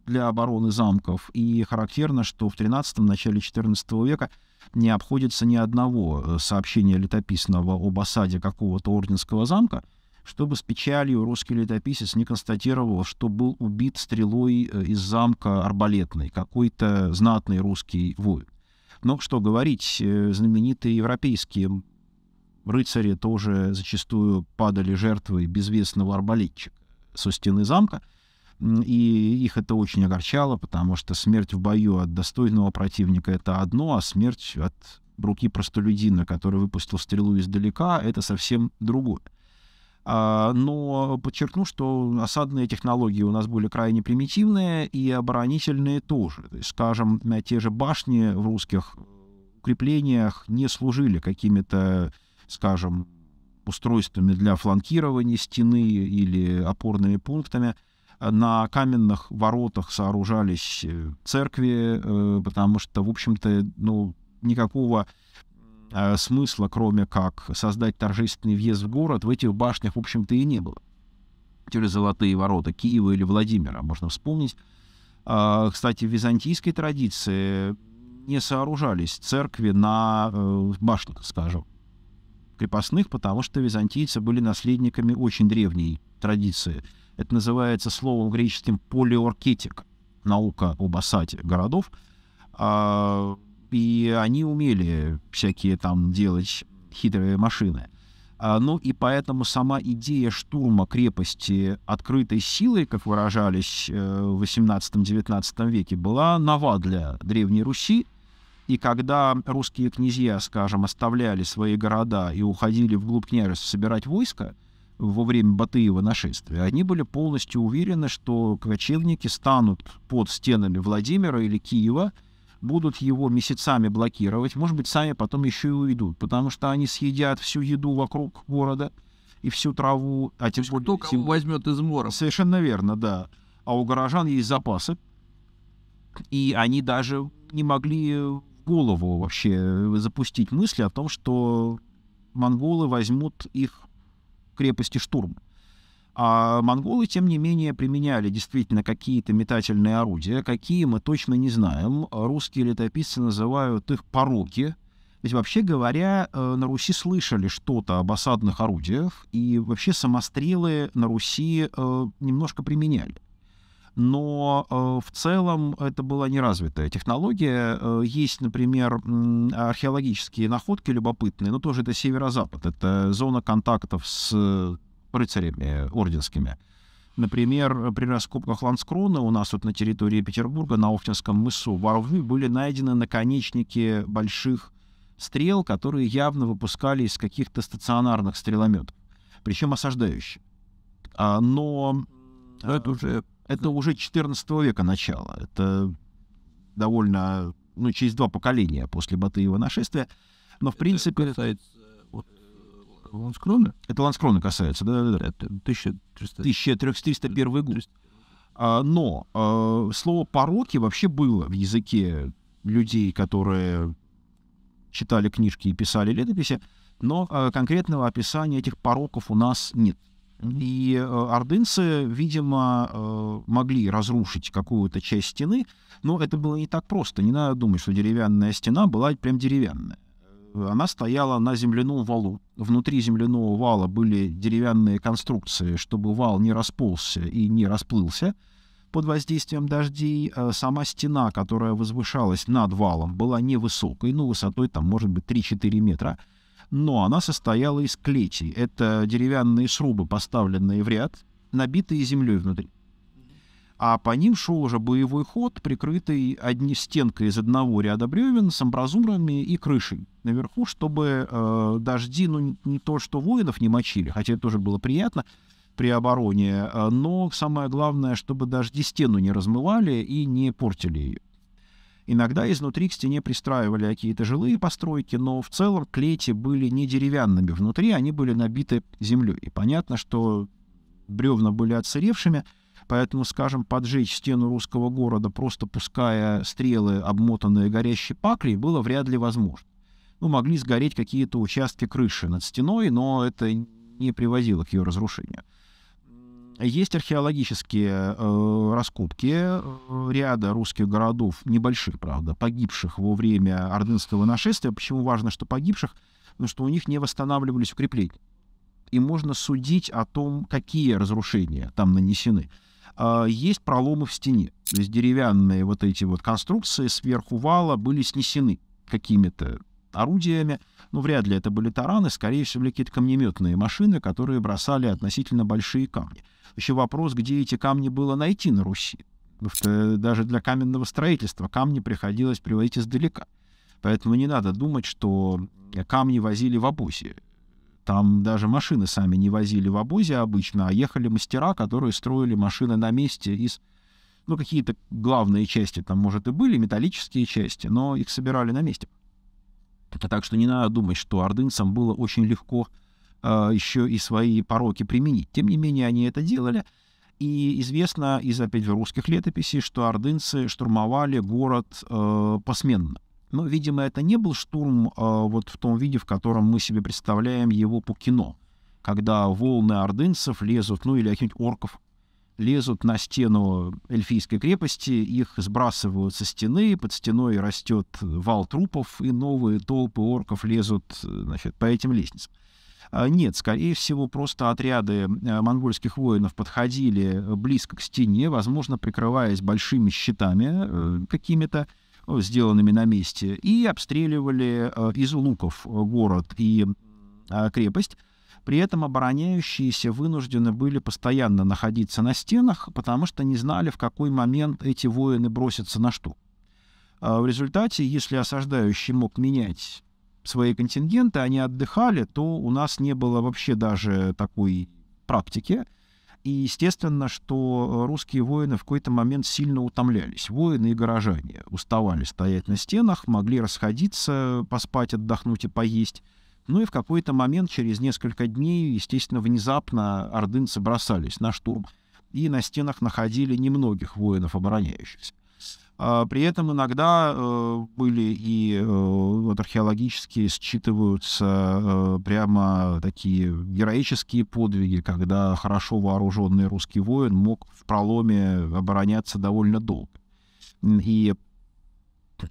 для обороны замков, и характерно, что в 13-м, начале 14 века не обходится ни одного э, сообщения летописного об осаде какого-то орденского замка, чтобы с печалью русский летописец не констатировал, что был убит стрелой э, из замка арбалетной какой-то знатный русский воин. Но что говорить, э, знаменитые европейские рыцари тоже зачастую падали жертвой безвестного арбалетчика со стены замка — и их это очень огорчало, потому что смерть в бою от достойного противника — это одно, а смерть от руки простолюдина, который выпустил стрелу издалека, это совсем другое. А, но подчеркну, что осадные технологии у нас были крайне примитивные и оборонительные тоже. То есть, скажем, те же башни в русских укреплениях не служили какими-то, скажем, устройствами для фланкирования стены или опорными пунктами — на каменных воротах сооружались э, церкви, э, потому что, в общем-то, ну, никакого э, смысла, кроме как создать торжественный въезд в город, в этих башнях, в общем-то, и не было. Те золотые ворота Киева или Владимира, можно вспомнить. А, кстати, в византийской традиции не сооружались церкви на башнях, скажем, крепостных, потому что византийцы были наследниками очень древней традиции – это называется словом греческим полиоркетик, наука об осаде городов. А, и они умели всякие там делать хитрые машины. А, ну и поэтому сама идея штурма крепости открытой силой, как выражались э, в 18-19 веке, была нова для Древней Руси. И когда русские князья, скажем, оставляли свои города и уходили вглубь княжества собирать войска, во время Батыева нашествия, они были полностью уверены, что кочевники станут под стенами Владимира или Киева, будут его месяцами блокировать, может быть, сами потом еще и уйдут, потому что они съедят всю еду вокруг города и всю траву. А тем более, Кто кого тем... возьмет из мора? Совершенно верно, да. А у горожан есть запасы, и они даже не могли в голову вообще запустить мысли о том, что монголы возьмут их крепости штурм. А монголы, тем не менее, применяли действительно какие-то метательные орудия, какие мы точно не знаем. Русские летописцы называют их пороки. Ведь вообще говоря, э, на Руси слышали что-то об осадных орудиях, и вообще самострелы на Руси э, немножко применяли но э, в целом это была неразвитая технология. Э, есть, например, археологические находки любопытные, но тоже это северо-запад, это зона контактов с рыцарями орденскими. Например, при раскопках Ланскрона у нас вот на территории Петербурга на Офтинском мысу в Воровны были найдены наконечники больших стрел, которые явно выпускали из каких-то стационарных стрелометов, причем осаждающих. А, но это уже это уже 14 века начало. Это довольно, ну, через два поколения после Батыева нашествия. Но, в это принципе... Касается, э, вот, э, Ланскрона? Это Ланскрона касается, да, да, да. Это 1301 год. А, но а, слово «пороки» вообще было в языке людей, которые читали книжки и писали летописи, но а, конкретного описания этих пороков у нас нет. И э, ордынцы, видимо, э, могли разрушить какую-то часть стены, но это было не так просто. Не надо думать, что деревянная стена была прям деревянная. Э, она стояла на земляном валу. Внутри земляного вала были деревянные конструкции, чтобы вал не расползся и не расплылся под воздействием дождей. Сама стена, которая возвышалась над валом, была невысокой, ну, высотой там, может быть, 3-4 метра — но она состояла из клетей. Это деревянные шрубы, поставленные в ряд, набитые землей внутри. А по ним шел уже боевой ход, прикрытый одни стенкой из одного ряда бревен с амбразурами и крышей наверху, чтобы э, дожди, ну не то что воинов не мочили, хотя это тоже было приятно, при обороне, э, но самое главное, чтобы дожди стену не размывали и не портили ее. Иногда изнутри к стене пристраивали какие-то жилые постройки, но в целом клети были не деревянными. Внутри они были набиты землей. И понятно, что бревна были отсыревшими, поэтому, скажем, поджечь стену русского города, просто пуская стрелы, обмотанные горящей паклей, было вряд ли возможно. Ну, могли сгореть какие-то участки крыши над стеной, но это не приводило к ее разрушению. Есть археологические э, раскопки э, ряда русских городов, небольших, правда, погибших во время ордынского нашествия. Почему важно, что погибших? Потому что у них не восстанавливались укрепления. И можно судить о том, какие разрушения там нанесены. Э, есть проломы в стене. То есть деревянные вот эти вот конструкции сверху вала были снесены какими-то орудиями, ну вряд ли это были тараны, скорее всего, какие-то камнеметные машины, которые бросали относительно большие камни. Еще вопрос, где эти камни было найти на Руси. Потому что э, даже для каменного строительства камни приходилось приводить издалека. Поэтому не надо думать, что э, камни возили в обозе. Там даже машины сами не возили в обозе обычно, а ехали мастера, которые строили машины на месте из... Ну, какие-то главные части там, может, и были, металлические части, но их собирали на месте. А так что не надо думать, что ордынцам было очень легко э, а, еще и свои пороки применить. Тем не менее, они это делали. И известно из, опять же, русских летописей, что ордынцы штурмовали город э, посменно. Но, видимо, это не был штурм э, вот в том виде, в котором мы себе представляем его по кино, когда волны ордынцев лезут, ну или каких-нибудь орков, лезут на стену эльфийской крепости, их сбрасывают со стены, под стеной растет вал трупов, и новые толпы орков лезут значит, по этим лестницам. А, нет, скорее всего, просто отряды э, монгольских воинов подходили близко к стене, возможно, прикрываясь большими щитами э, какими-то, сделанными на месте, и обстреливали э, из луков город и а, крепость. При этом обороняющиеся вынуждены были постоянно находиться на стенах, потому что не знали, в какой момент эти воины бросятся на штурм. А в результате, если осаждающий мог менять свои контингенты, они отдыхали, то у нас не было вообще даже такой практики. И естественно, что русские воины в какой-то момент сильно утомлялись. Воины и горожане уставали стоять на стенах, могли расходиться, поспать, отдохнуть и поесть. Ну и в какой-то момент, через несколько дней, естественно, внезапно ордынцы бросались на штурм и на стенах находили немногих воинов обороняющихся. А, при этом иногда э, были и э, вот археологически считываются э, прямо такие героические подвиги, когда хорошо вооруженный русский воин мог в проломе обороняться довольно долго. И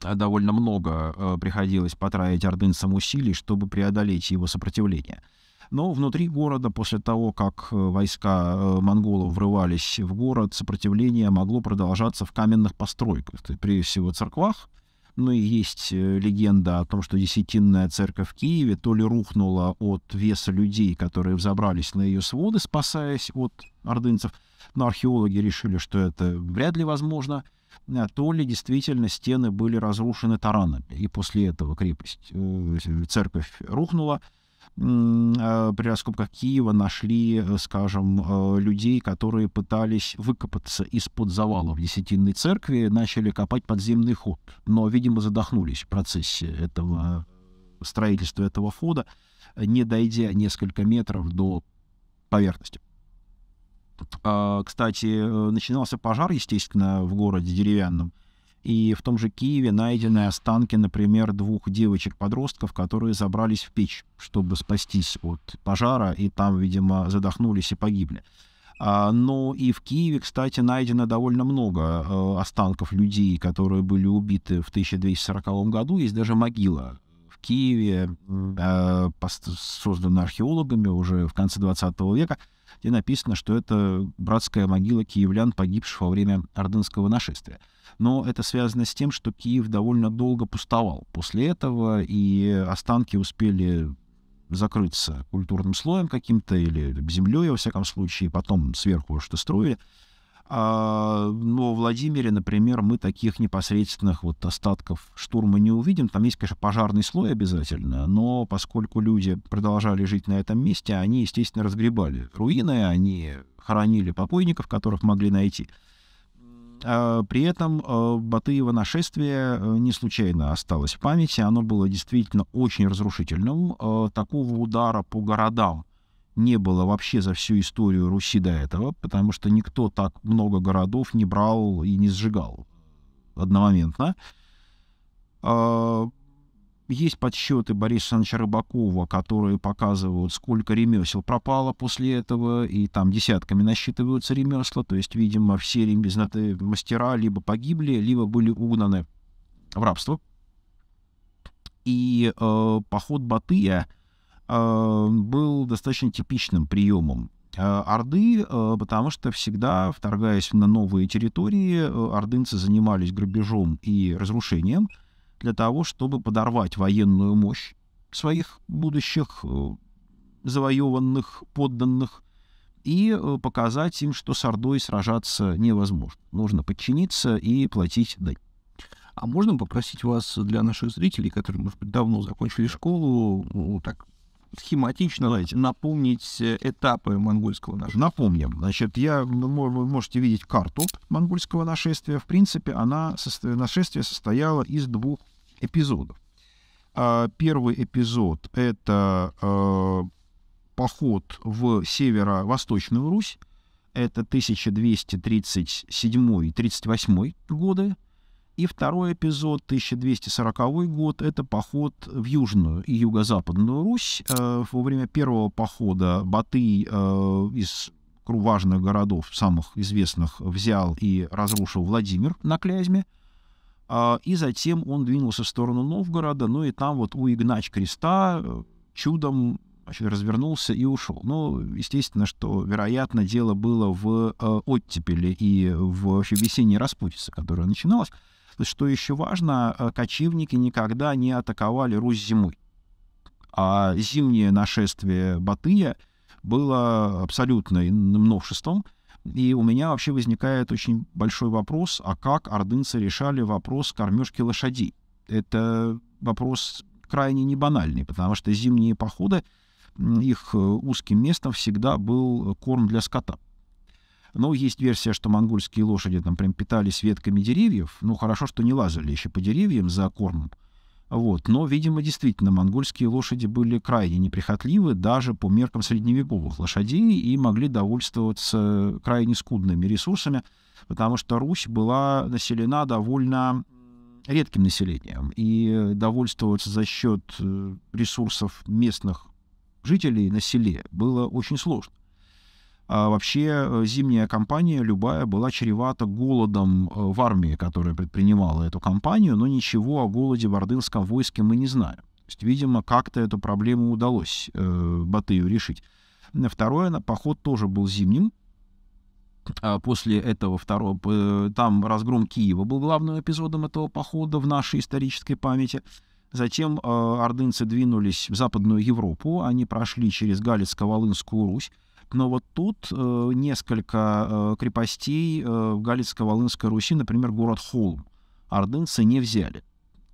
Э, довольно много э, приходилось потратить ордынцам усилий, чтобы преодолеть его сопротивление. Но внутри города, после того, как э, войска монголов врывались в город, сопротивление могло продолжаться в каменных постройках, прежде всего церквах. Ну и есть легенда о том, что Десятинная церковь в Киеве то ли рухнула от веса людей, которые взобрались на ее своды, спасаясь от ордынцев, но археологи решили, что это вряд ли возможно – Э, то ли действительно стены были разрушены таранами, и после этого крепость, э, церковь рухнула. Э, при раскопках Киева нашли, скажем, людей, которые пытались выкопаться из-под завалов Десятинной церкви, начали копать подземный ход, но, видимо, задохнулись в процессе этого строительства этого хода, не дойдя несколько метров до поверхности. А, кстати, э, начинался пожар, естественно, в городе деревянном. И в том же Киеве найдены останки, например, двух девочек-подростков, которые забрались в печь, чтобы спастись от пожара, и там, видимо, задохнулись и погибли. А, но и в Киеве, кстати, найдено довольно много э, останков людей, которые были убиты в 1240 году. Есть даже могила в Киеве, э, создана археологами уже в конце 20 века, где написано, что это братская могила киевлян, погибших во время ордынского нашествия. Но это связано с тем, что Киев довольно долго пустовал после этого, и останки успели закрыться культурным слоем каким-то или землей, во всяком случае, потом сверху что строили. А, но в Владимире, например, мы таких непосредственных вот остатков штурма не увидим. Там есть, конечно, пожарный слой обязательно, но поскольку люди продолжали жить на этом месте, они, естественно, разгребали руины, они хоронили покойников, которых могли найти. А, при этом а, Батыево нашествие э, не случайно осталось в памяти. Оно было действительно очень разрушительным. Э, такого удара по городам не было вообще за всю историю Руси до этого, потому что никто так много городов не брал и не сжигал одномоментно. А, есть подсчеты Бориса Александровича Рыбакова, которые показывают, сколько ремесел пропало после этого, и там десятками насчитываются ремесла, то есть, видимо, все ремесленные мастера либо погибли, либо были угнаны в рабство. И э, поход Батыя — а, был достаточно типичным приемом а, Орды, а, потому что всегда, вторгаясь на новые территории, ордынцы занимались грабежом и разрушением для того, чтобы подорвать военную мощь своих будущих завоеванных, подданных, и показать им, что с Ордой сражаться невозможно. Нужно подчиниться и платить дань. А можно попросить вас для наших зрителей, которые, может быть, давно закончили школу, ну, так схематично Давайте. напомнить э, этапы монгольского нашествия? Напомним. Значит, я, ну, вы можете видеть карту монгольского нашествия. В принципе, она, нашествие состояло из двух эпизодов. А, первый эпизод — это э, поход в северо-восточную Русь. Это 1237-38 годы. И второй эпизод, 1240 год, это поход в Южную и Юго-Западную Русь. Э, во время первого похода Батый э, из важных городов, самых известных, взял и разрушил Владимир на Клязьме. Э, и затем он двинулся в сторону Новгорода, ну и там вот у Игнач Креста чудом значит, развернулся и ушел. Ну, естественно, что, вероятно, дело было в оттепели и в вообще весенней распутице, которая начиналась что еще важно, э, кочевники никогда не атаковали Русь зимой. А зимнее нашествие Батыя было абсолютным новшеством, и у меня вообще возникает очень большой вопрос, а как ордынцы решали вопрос кормежки лошадей? Это вопрос крайне небанальный, потому что зимние походы, их э, узким местом всегда был корм для скота. Но ну, есть версия, что монгольские лошади там прям питались ветками деревьев. Ну, хорошо, что не лазали еще по деревьям за кормом. Вот. Но, видимо, действительно, монгольские лошади были крайне неприхотливы даже по меркам средневековых лошадей и могли довольствоваться крайне скудными ресурсами, потому что Русь была населена довольно редким населением, и довольствоваться за счет э, ресурсов местных жителей на селе было очень сложно. А вообще э, зимняя кампания любая была чревата голодом э, в армии, которая предпринимала эту кампанию, но ничего о голоде в ордынском войске мы не знаем. То есть, видимо, как-то эту проблему удалось э, Батыю решить. Второе, поход тоже был зимним. А после этого второго, э, там разгром Киева был главным эпизодом этого похода в нашей исторической памяти. Затем э, ордынцы двинулись в Западную Европу, они прошли через Галицко-Волынскую Русь, но вот тут э, несколько э, крепостей э, в Галицко-Волынской Руси, например, город Холм, ордынцы не взяли.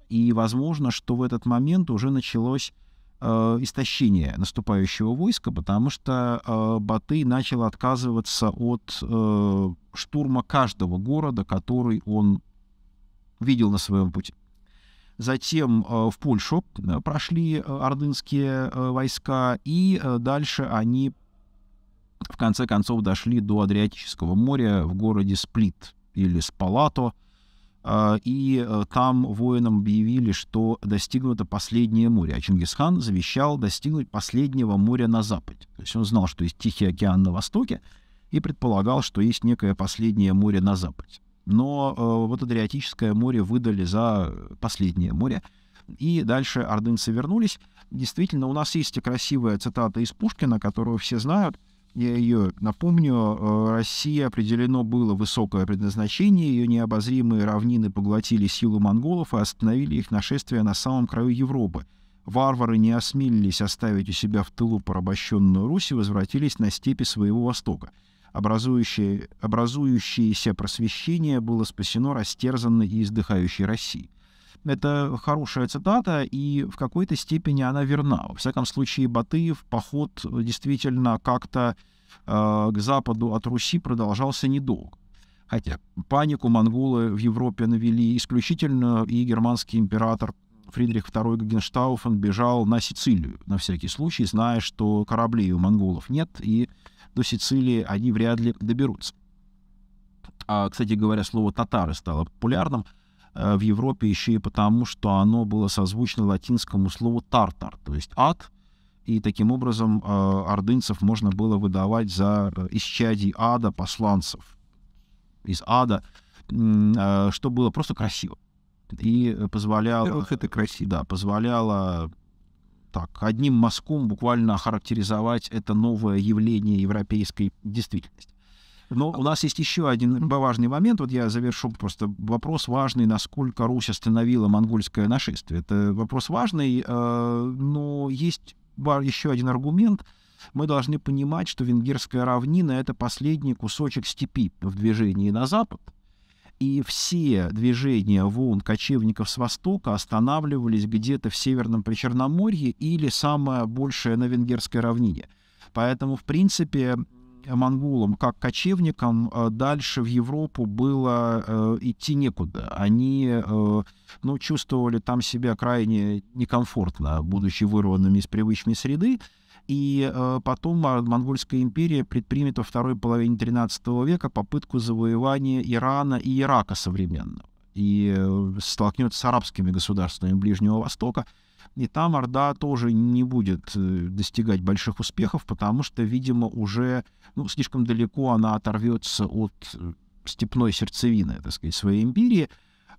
И возможно, что в этот момент уже началось э, истощение наступающего войска, потому что э, Батый начал отказываться от э, штурма каждого города, который он видел на своем пути. Затем э, в Польшу э, прошли э, ордынские э, войска, и э, дальше они в конце концов дошли до Адриатического моря в городе Сплит или Спалато, а, и э, там воинам объявили, что достигнуто последнее море, а Чингисхан завещал достигнуть последнего моря на западе. То есть он знал, что есть Тихий океан на востоке, и предполагал, что есть некое последнее море на западе. Но э, вот Адриатическое море выдали за последнее море, и дальше ордынцы вернулись. Действительно, у нас есть красивая цитата из Пушкина, которую все знают, ее, напомню, э, России определено было высокое предназначение, ее необозримые равнины поглотили силу монголов и остановили их нашествие на самом краю Европы. Варвары не осмелились оставить у себя в тылу порабощенную Русь и возвратились на степи своего востока. Образующее, образующееся просвещение было спасено растерзанной и издыхающей Россией. Это хорошая цитата, и в какой-то степени она верна. Во всяком случае, Батыев поход э, действительно как-то э, к западу от Руси продолжался недолго. Хотя панику монголы в Европе навели исключительно, и германский император Фридрих II Гагенштауфен бежал на Сицилию, на всякий случай, зная, что кораблей у монголов нет, и до Сицилии они вряд ли доберутся. А, кстати говоря, слово «татары» стало популярным — Э, в Европе еще и потому, что оно было созвучно латинскому слову «тартар», то есть «ад», и таким образом э, ордынцев можно было выдавать за э, исчадий ада посланцев из ада, что было просто красиво. И позволяло... это красиво. Да, позволяло так, одним мазком буквально охарактеризовать это новое явление европейской действительности. Но у нас есть еще один важный момент. Вот я завершу просто вопрос важный, насколько Русь остановила монгольское нашествие. Это вопрос важный, э, но есть еще один аргумент. Мы должны понимать, что венгерская равнина — это последний кусочек степи в движении на запад. И все движения волн кочевников с востока останавливались где-то в Северном Причерноморье или самое большее на Венгерской равнине. Поэтому, в принципе, монголам как кочевникам э, дальше в Европу было э, идти некуда. Они э, ну, чувствовали там себя крайне некомфортно, будучи вырванными из привычной среды. И потом Монгольская империя предпримет во второй половине XIII века попытку завоевания Ирана и Ирака современного и столкнется с арабскими государствами Ближнего Востока – и там Орда тоже не будет э, достигать больших успехов, потому что, видимо, уже ну, слишком далеко она оторвется от э, степной сердцевины, так сказать, своей империи.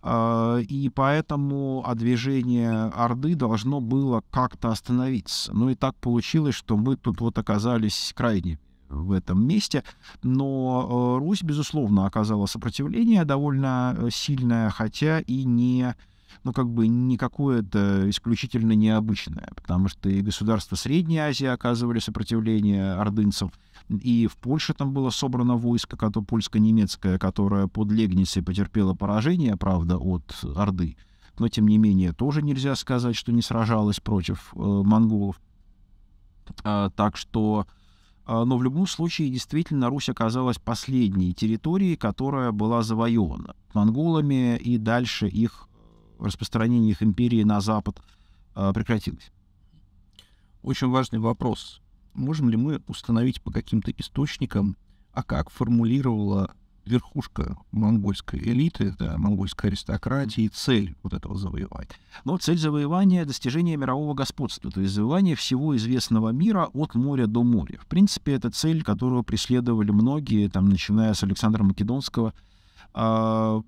А, и поэтому движение Орды должно было как-то остановиться. Ну и так получилось, что мы тут вот оказались крайне в этом месте. Но э, Русь, безусловно, оказала сопротивление довольно сильное, хотя и не ну, как бы не какое-то исключительно необычное, потому что и государства Средней Азии оказывали сопротивление ордынцам, и в Польше там было собрано войско, которое а польско-немецкое, которое под Легницей потерпело поражение, правда, от Орды, но, тем не менее, тоже нельзя сказать, что не сражалось против э, монголов. Э, так что а, но в любом случае действительно Русь оказалась последней территорией, которая была завоевана монголами, и дальше их распространение их империи на Запад а, прекратилось. Очень важный вопрос. Можем ли мы установить по каким-то источникам, а как формулировала верхушка монгольской элиты, да, монгольской аристократии, цель вот этого завоевания. Но ну, цель завоевания — достижение мирового господства, то есть завоевание всего известного мира от моря до моря. В принципе, это цель, которую преследовали многие, там, начиная с Александра Македонского. А,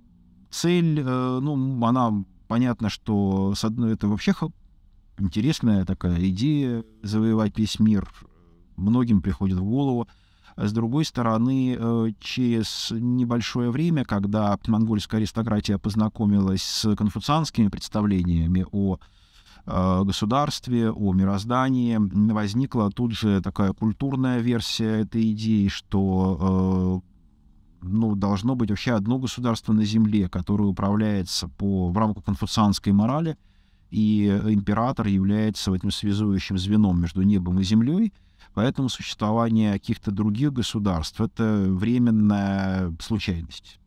цель, э, ну, она Понятно, что с одной это вообще интересная такая идея завоевать весь мир. Многим приходит в голову. А с другой стороны, э, через небольшое время, когда монгольская аристократия познакомилась с конфуцианскими представлениями о э, государстве, о мироздании, возникла тут же такая культурная версия этой идеи, что э, ну, должно быть вообще одно государство на земле, которое управляется по, в рамках конфуцианской морали, и император является этим связующим звеном между небом и землей, поэтому существование каких-то других государств — это временная случайность,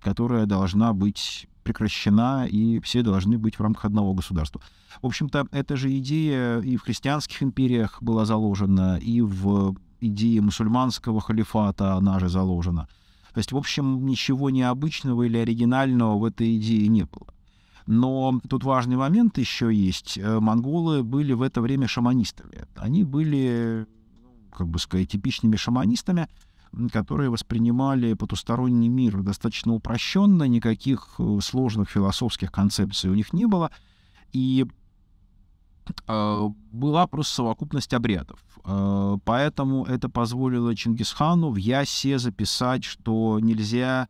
которая должна быть прекращена, и все должны быть в рамках одного государства. В общем-то, эта же идея и в христианских империях была заложена, и в идее мусульманского халифата она же заложена — то есть, в общем, ничего необычного или оригинального в этой идее не было. Но тут важный момент еще есть. Э, монголы были в это время шаманистами. Они были, ну, как бы сказать, типичными шаманистами, которые воспринимали потусторонний мир достаточно упрощенно, никаких э, сложных философских концепций у них не было. И Э, была просто совокупность обрядов. Э, поэтому это позволило Чингисхану в Ясе записать, что нельзя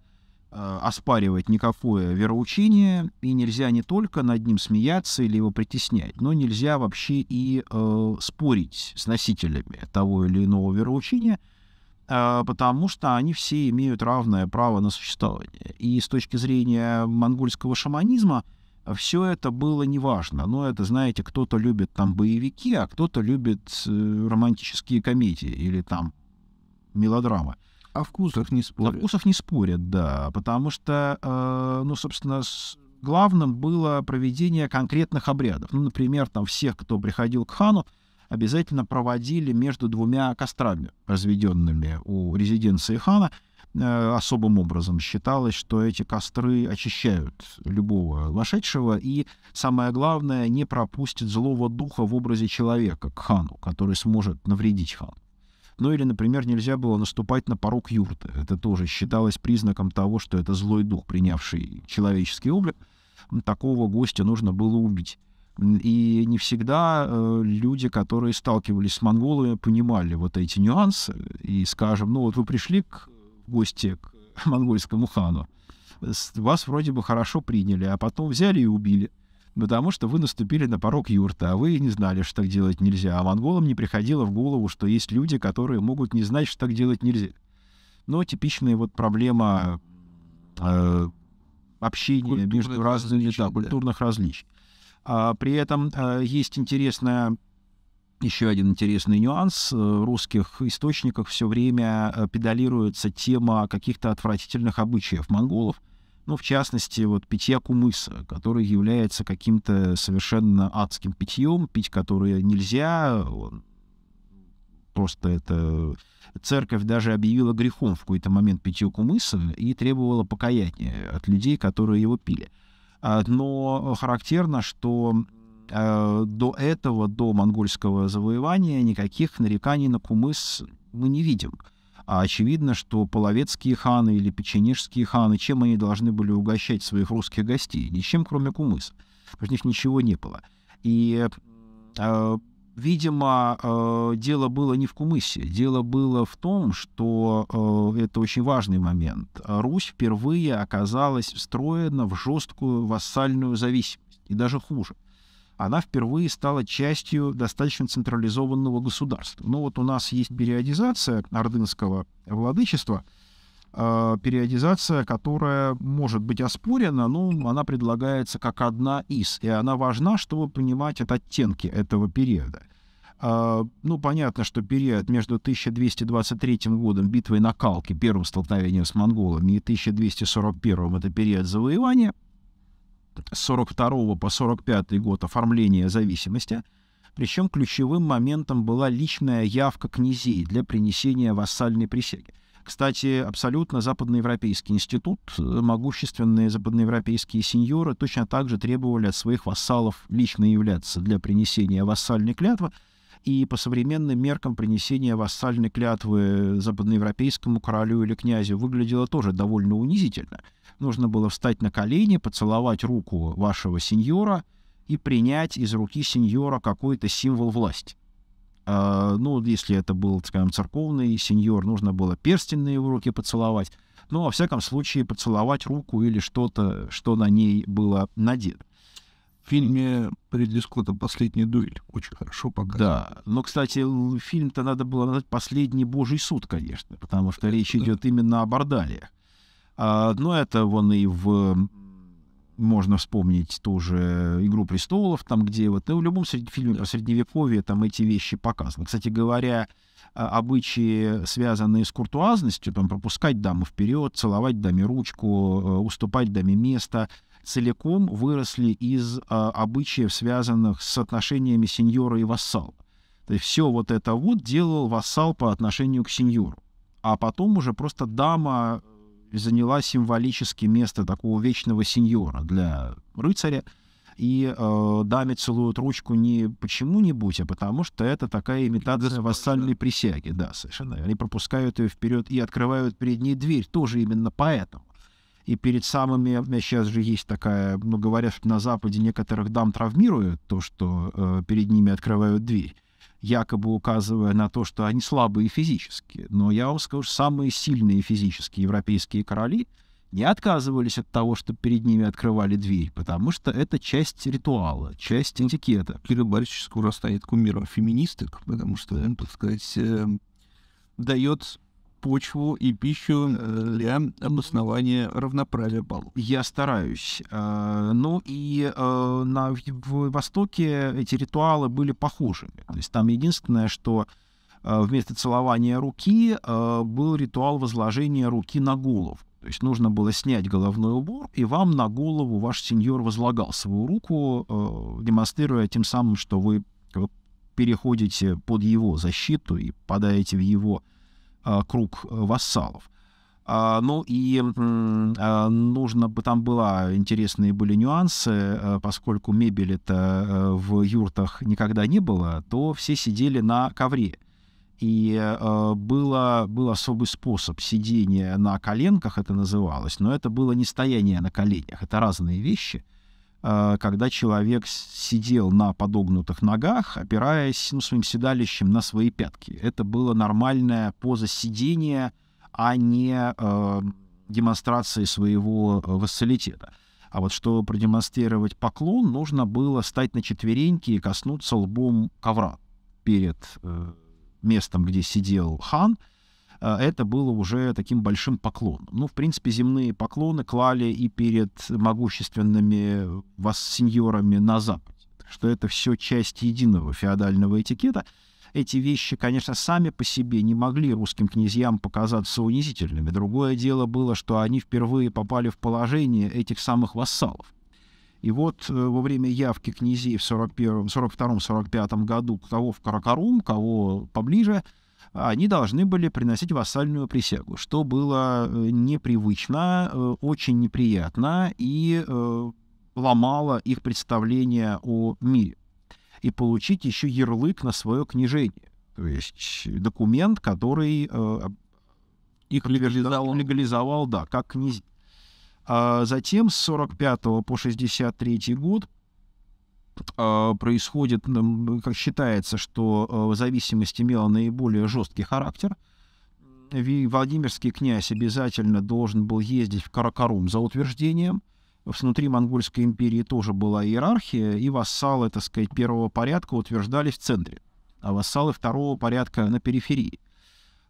э, оспаривать никакое вероучение, и нельзя не только над ним смеяться или его притеснять, но нельзя вообще и спорить с носителями того или иного вероучения, потому что они все имеют равное право на существование. И с точки зрения монгольского шаманизма – все это было неважно. Но это, знаете, кто-то любит там боевики, а кто-то любит э, романтические комедии или там мелодрамы. А вкусах не спорят. О вкусах не спорят, да. Потому что, э, ну, собственно, с главным было проведение конкретных обрядов. Ну, например, там всех, кто приходил к хану, обязательно проводили между двумя кострами, разведенными у резиденции хана — Э, особым образом. Считалось, что эти костры очищают любого вошедшего и, самое главное, не пропустит злого духа в образе человека к хану, который сможет навредить хану. Ну или, например, нельзя было наступать на порог юрты. Это тоже считалось признаком того, что это злой дух, принявший человеческий облик. Такого гостя нужно было убить. И не всегда э, люди, которые сталкивались с монголами, понимали вот эти нюансы. И, скажем, ну вот вы пришли к в гости к монгольскому хану, вас вроде бы хорошо приняли, а потом взяли и убили, потому что вы наступили на порог юрта, а вы не знали, что так делать нельзя, а монголам не приходило в голову, что есть люди, которые могут не знать, что так делать нельзя. Но типичная вот проблема э, общения Культурных между разными различий, да, культурных да. различий. А, при этом а, есть интересная еще один интересный нюанс. Э, в русских источниках все время э, педалируется тема каких-то отвратительных обычаев монголов. Ну, в частности, вот питья кумыса, который является каким-то совершенно адским питьем, пить которое нельзя, просто это... Церковь даже объявила грехом в какой-то момент питье кумыса и требовала покаяния от людей, которые его пили. А, но э, характерно, что Э, до этого, до монгольского завоевания, никаких нареканий на кумыс мы не видим. А очевидно, что половецкие ханы или печенежские ханы, чем они должны были угощать своих русских гостей? Ничем, кроме кумыса, Потому у них ничего не было. И, э, видимо, э, дело было не в кумысе. Дело было в том, что э, это очень важный момент. Русь впервые оказалась встроена в жесткую вассальную зависимость. И даже хуже она впервые стала частью достаточно централизованного государства. Ну вот у нас есть периодизация ордынского владычества, э, периодизация, которая может быть оспорена, но она предлагается как одна из, и она важна, чтобы понимать от оттенки этого периода. Э, ну, понятно, что период между 1223 годом битвой на Калке, первым столкновением с монголами, и 1241 это период завоевания – 42 по 45 год оформления зависимости, причем ключевым моментом была личная явка князей для принесения вассальной присяги. Кстати, абсолютно западноевропейский институт, э, могущественные западноевропейские сеньоры точно так же требовали от своих вассалов лично являться для принесения вассальной клятвы, и по современным меркам принесение вассальной клятвы западноевропейскому королю или князю выглядело тоже довольно унизительно нужно было встать на колени, поцеловать руку вашего сеньора и принять из руки сеньора какой-то символ власти. А, ну, если это был, скажем, церковный сеньор, нужно было перстень на его руки поцеловать. Ну, во всяком случае, поцеловать руку или что-то, что на ней было надето. В фильме Ридли Скотта «Последняя дуэль» очень хорошо показано. Да, но, кстати, фильм-то надо было назвать «Последний божий суд», конечно, потому что речь идет именно о Бардале. А, Но ну, это вон и в можно вспомнить тоже «Игру престолов», там где вот, ну, в любом фильме про Средневековье там эти вещи показаны. Кстати говоря, а, обычаи, связанные с куртуазностью, там пропускать даму вперед, целовать даме ручку, э, уступать даме место, целиком выросли из а, обычаев, связанных с отношениями сеньора и вассала. То есть все вот это вот делал вассал по отношению к сеньору. А потом уже просто дама заняла символически место такого вечного сеньора для рыцаря. И э, даме целуют ручку не почему-нибудь, а потому что это такая имитация вассальной присяги. Да, совершенно. Они пропускают ее вперед и открывают перед ней дверь, тоже именно поэтому. И перед самыми, сейчас же есть такая, ну, говорят, что на Западе некоторых дам травмируют то, что э, перед ними открывают дверь якобы указывая на то, что они слабые физически. Но я вам скажу, самые сильные физические европейские короли не отказывались от того, что перед ними открывали дверь, потому что это часть ритуала, часть этикета. Кирилл Борисович скоро станет кумиром феминисток, потому что он, так сказать, э, дает почву и пищу э, для обоснования равноправия полов. Я стараюсь. А, ну и э, на Востоке эти ритуалы были похожи. То есть там единственное, что э, вместо целования руки был ритуал возложения руки на голову. То есть нужно было снять головной убор, и вам на голову ваш сеньор возлагал свою руку, демонстрируя тем самым, что вы переходите под его защиту и подаете в его а, круг э, вассалов. А, ну и а, нужно бы там была интересные были нюансы, э, поскольку мебели то э, в юртах никогда не было, то все сидели на ковре. И было, был особый способ сидения на коленках, это называлось, но это было не стояние на коленях, это разные вещи. Э, когда человек сидел на подогнутых ногах, опираясь ну, своим седалищем на свои пятки. Это была нормальная поза сидения, а не э, демонстрации своего э, вассалитета. А вот чтобы продемонстрировать поклон, нужно было стать на четвереньки и коснуться лбом ковра перед э, местом, где сидел хан — Э, это было уже таким большим поклоном. Ну, в принципе, земные поклоны клали и перед могущественными э, вас-сеньорами на Западе, что это все часть единого феодального этикета. Эти вещи, конечно, сами по себе не могли русским князьям показаться унизительными. Другое дело было, что они впервые попали в положение этих самых вассалов. И вот э, во время явки князей в 42-45 году, кого в Каракарум, кого поближе, они должны были приносить вассальную присягу, что было э, непривычно, э, очень неприятно и э, ломало их представление о мире. И получить еще ярлык на свое княжение, то есть документ, который их легализовал, легализовал да, как князь. А затем с 45 по 63 год а, происходит, как считается, что а, зависимость имела наиболее жесткий характер. Владимирский князь обязательно должен был ездить в Каракарум за утверждением. Внутри Монгольской империи тоже была иерархия, и вассалы, так сказать, первого порядка утверждались в центре, а вассалы второго порядка на периферии.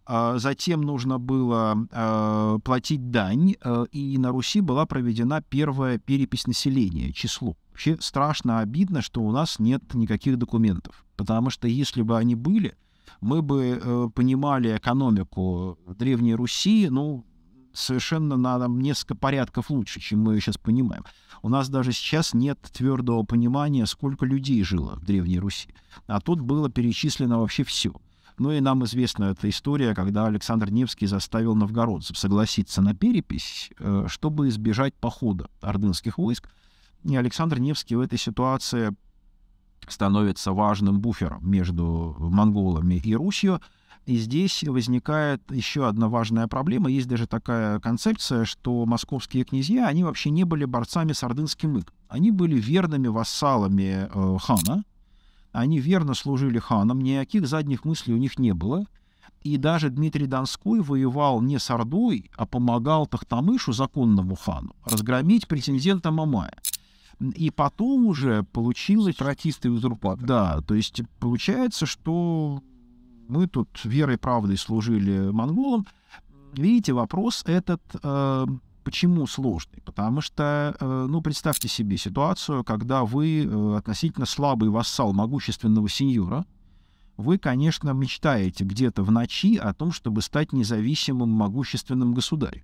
А затем нужно было а, платить дань, а, и на Руси была проведена первая перепись населения, число. Вообще страшно обидно, что у нас нет никаких документов, потому что если бы они были, мы бы э, понимали экономику Древней Руси, ну, совершенно на там, несколько порядков лучше, чем мы ее сейчас понимаем. У нас даже сейчас нет твердого понимания, сколько людей жило в Древней Руси. А тут было перечислено вообще все. Ну и нам известна эта история, когда Александр Невский заставил новгородцев согласиться на перепись, э, чтобы избежать похода ордынских войск. И Александр Невский в этой ситуации становится важным буфером между монголами и Русью. И здесь возникает еще одна важная проблема. Есть даже такая концепция, что московские князья, они вообще не были борцами с ордынским ик. Они были верными вассалами э, хана, они верно служили ханам, никаких задних мыслей у них не было. И даже Дмитрий Донской воевал не с Ордой, а помогал Тахтамышу, законному хану, разгромить претендента Мамая. И потом уже получилось... Стратисты и узурпаторы. Да, то есть получается, что мы тут верой и правдой служили монголам. Видите, вопрос этот э, Почему сложный? Потому что, э, ну, представьте себе ситуацию, когда вы э, относительно слабый вассал могущественного сеньора, вы, конечно, мечтаете где-то в ночи о том, чтобы стать независимым могущественным государем.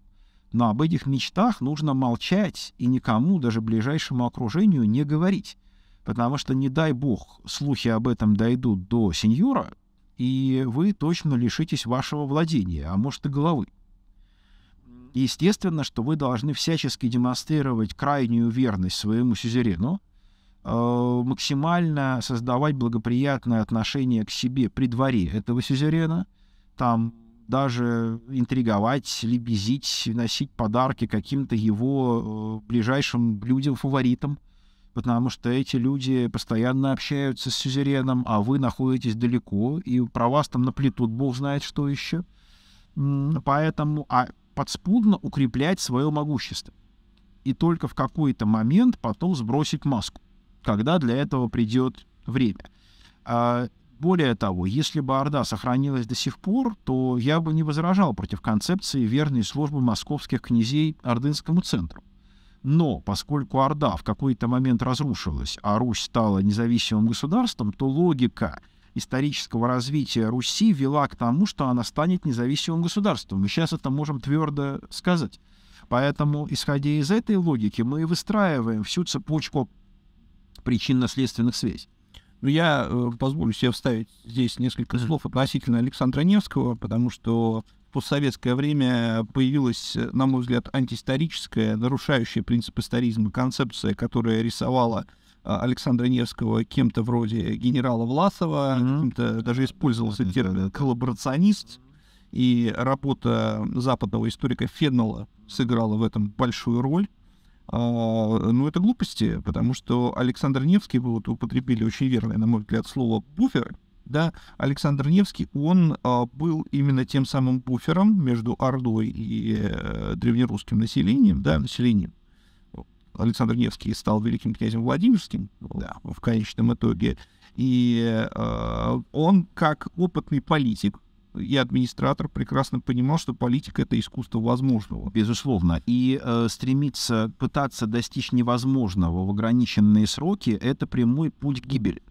Но об этих мечтах нужно молчать и никому, даже ближайшему окружению, не говорить. Потому что, не дай бог, слухи об этом дойдут до сеньора, и вы точно лишитесь вашего владения, а может и головы естественно, что вы должны всячески демонстрировать крайнюю верность своему сюзерену, э, максимально создавать благоприятное отношение к себе при дворе этого сюзерена, там даже интриговать, лебезить, носить подарки каким-то его э, ближайшим людям, фаворитам, потому что эти люди постоянно общаются с сюзереном, а вы находитесь далеко, и про вас там наплетут бог знает что еще. Поэтому, а подспудно укреплять свое могущество. И только в какой-то момент потом сбросить маску, когда для этого придет время. А, более того, если бы Орда сохранилась до сих пор, то я бы не возражал против концепции верной службы московских князей Ордынскому центру. Но поскольку Орда в какой-то момент разрушилась, а Русь стала независимым государством, то логика исторического развития Руси вела к тому, что она станет независимым государством. Мы сейчас это можем твердо сказать. Поэтому, исходя из этой логики, мы выстраиваем всю цепочку причинно-следственных связей. Но ну, я э, позволю себе вставить здесь несколько слов относительно Александра Невского, потому что в постсоветское время появилась, на мой взгляд, антиисторическая, нарушающая принцип историзма концепция, которая рисовала э, а, Александра Невского кем-то вроде генерала Власова, кем-то даже использовался термин коллаборационист, и работа западного историка Феннелла сыграла в этом большую роль. А, ну, это глупости, потому что Александр Невский, вы вот употребили очень верное, на мой взгляд, слово «буфер», да, Александр Невский, он а, был именно тем самым буфером между Ордой и э, древнерусским населением, да, населением, Александр Невский стал великим князем Владимирским да, в конечном итоге. И э, он, как опытный политик и администратор, прекрасно понимал, что политика — это искусство возможного. Безусловно. И э, стремиться, пытаться достичь невозможного в ограниченные сроки — это прямой путь к гибели.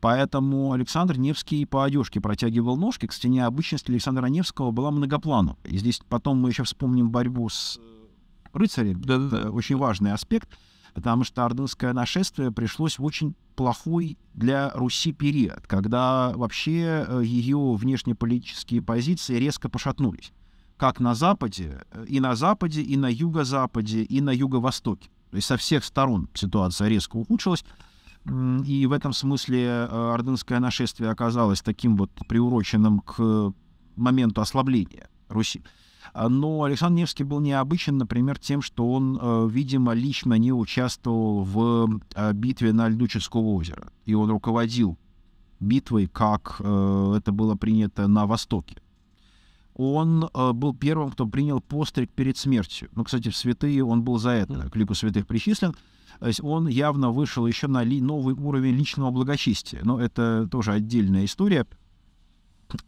Поэтому Александр Невский по одежке протягивал ножки. Кстати, необычность Александра Невского была многоплану. И здесь потом мы еще вспомним борьбу с рыцари. Да, да, да. Очень важный аспект, потому что ордынское нашествие пришлось в очень плохой для Руси период, когда вообще э, ее внешнеполитические позиции резко пошатнулись. Как на Западе, э, и на Западе, и на Юго-Западе, и на Юго-Востоке. То есть со всех сторон ситуация резко ухудшилась. И в этом смысле э, ордынское нашествие оказалось таким вот приуроченным к моменту ослабления Руси. А, но Александр Невский был необычен, например, тем, что он, э, видимо, лично не участвовал в э, битве на льду Ческого озера. И он руководил битвой, как э, это было принято на Востоке. Он был первым, кто принял постриг перед смертью. Ну, кстати, в святые он был за это, к лику святых причислен. То есть он явно вышел еще на новый уровень личного благочестия. Но это тоже отдельная история.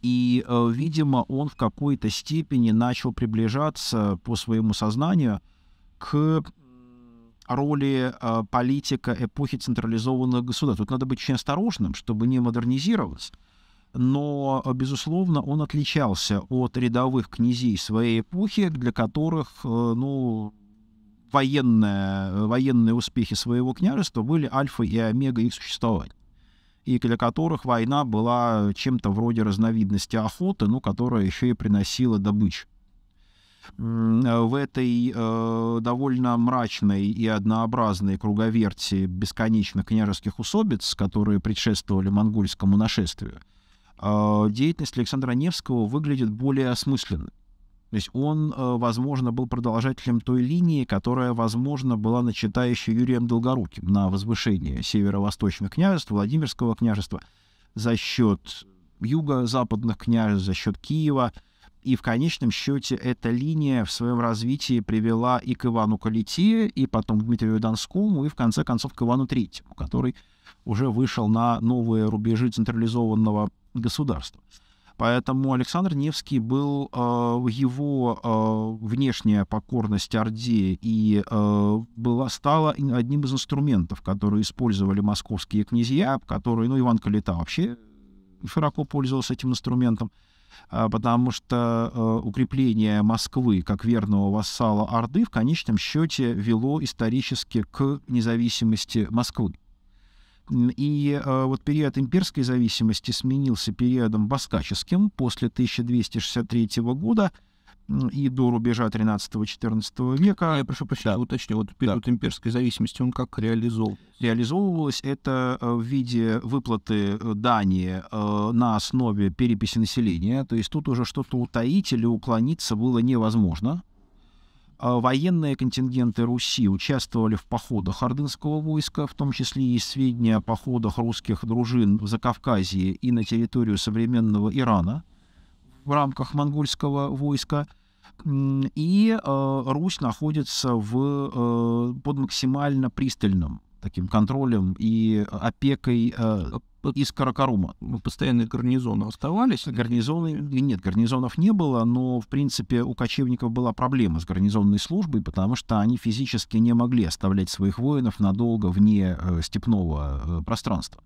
И, э, видимо, он в какой-то степени начал приближаться по своему сознанию к роли э, политика эпохи централизованных государств. Тут надо быть очень осторожным, чтобы не модернизироваться. Но, э, безусловно, он отличался от рядовых князей своей эпохи, для которых ну, военные, военные успехи своего княжества были альфа и омега их существования и для которых война была чем-то вроде разновидности охоты, ну, которая еще и приносила добычу. Э, в этой э, довольно мрачной и однообразной круговерти бесконечных княжеских усобиц, которые предшествовали монгольскому нашествию, э, деятельность Александра Невского выглядит более осмысленной. То есть он, э, возможно, был продолжателем той линии, которая, возможно, была начата еще Юрием Долгоруким на возвышение северо-восточных княжеств, Владимирского княжества, за счет юго-западных княжеств, за счет Киева. И в конечном счете эта линия в своем развитии привела и к Ивану Калите, и потом к Дмитрию Донскому, и в конце концов к Ивану Третьему, который уже вышел на новые рубежи централизованного государства. Поэтому Александр Невский был, а, его а, внешняя покорность Орде и а, была, стала одним из инструментов, которые использовали московские князья, которые, ну, Иван Калита вообще широко пользовался этим инструментом, потому что укрепление Москвы как верного вассала Орды в конечном счете вело исторически к независимости Москвы. И а, вот период имперской зависимости сменился периодом баскаческим после 1263 года и до рубежа 13-14 века. Я прошу прощения, да. уточню, вот период да. имперской зависимости, он как реализовывался? Реализовывалось это а, в виде выплаты э, дани а, на основе переписи населения, то есть тут уже что-то утаить или уклониться было невозможно. А военные контингенты Руси участвовали в походах ордынского войска, в том числе и сведения о походах русских дружин в Закавказье и на территорию современного Ирана в рамках монгольского войска. И э, Русь находится в, э, под максимально пристальным таким контролем и э, опекой э, а из Каракарума. Постоянные гарнизоны оставались? Гарнизоны, нет, гарнизонов не было, но, в принципе, у кочевников была проблема с гарнизонной службой, потому что они физически не могли оставлять своих воинов надолго вне э, степного э, пространства.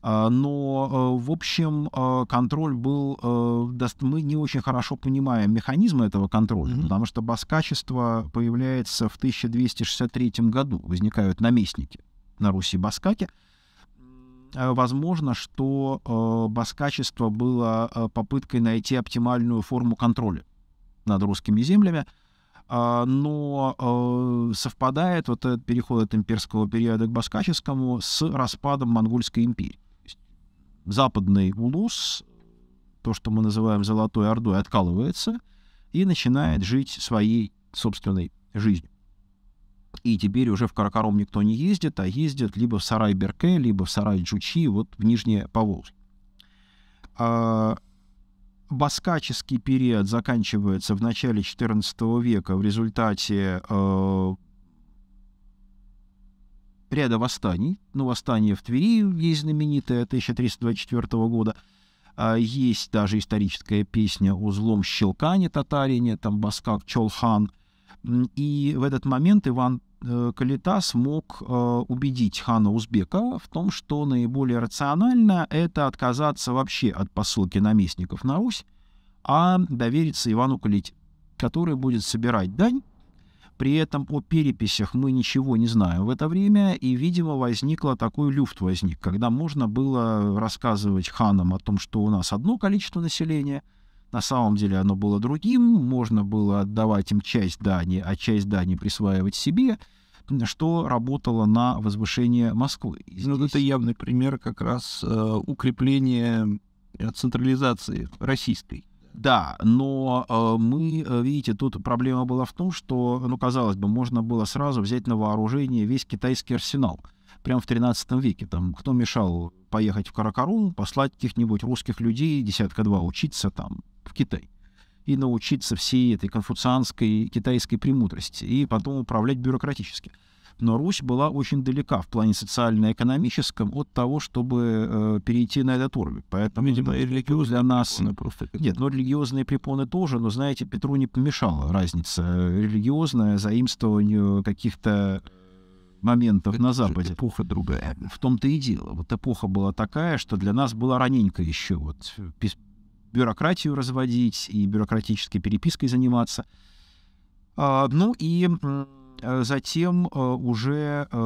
А, но, э, в общем, а, контроль был... Э, мы не очень хорошо понимаем механизмы этого контроля, mm-hmm. потому что баскачество появляется в 1263 году. Возникают наместники на руси баскаки. А, возможно, что э, баскачество было попыткой найти оптимальную форму контроля над русскими землями, но совпадает вот этот переход от имперского периода к баскаческому с распадом Монгольской империи западный улус, то, что мы называем Золотой Ордой, откалывается и начинает жить своей собственной жизнью. И теперь уже в Каракаром никто не ездит, а ездит либо в Сарай-Берке, либо в Сарай-Джучи, вот в Нижнее Поволжье. А баскаческий период заканчивается в начале XIV века в результате э, ряда восстаний. Ну, восстание в Твери есть знаменитое 1324 года. А, есть даже историческая песня о злом щелкане татарине, там баскак Чолхан. И в этот момент Иван э, Калита смог э, убедить хана Узбекова в том, что наиболее рационально это отказаться вообще от посылки наместников на Русь, а довериться Ивану Калите, который будет собирать дань при этом о переписях мы ничего не знаем в это время, и, видимо, возникла такой люфт возник, когда можно было рассказывать ханам о том, что у нас одно количество населения, на самом деле оно было другим, можно было отдавать им часть дани, а часть дани присваивать себе, что работало на возвышение Москвы. Ну, здесь... Ну, это явный пример как раз э, укрепления э, централизации российской. Да, но э, мы, э, видите, тут проблема была в том, что, ну, казалось бы, можно было сразу взять на вооружение весь китайский арсенал. Прямо в 13 веке. Там кто мешал поехать в Каракарум, послать каких-нибудь русских людей, десятка-два, учиться там, в Китай и научиться всей этой конфуцианской китайской премудрости, и потом управлять бюрократически но Русь была очень далека в плане социально-экономическом от того, чтобы э, перейти на этот уровень. Поэтому, видимо, и ну, религиозные для нас... Просто... Нет, но ну, религиозные препоны тоже, но, знаете, Петру не помешала разница э, религиозная заимствованию каких-то моментов Это на Западе. Эпоха другая. В том-то и дело. Вот эпоха была такая, что для нас была раненько еще вот бюрократию разводить и бюрократической перепиской заниматься. А, ну и Э, затем э, уже э,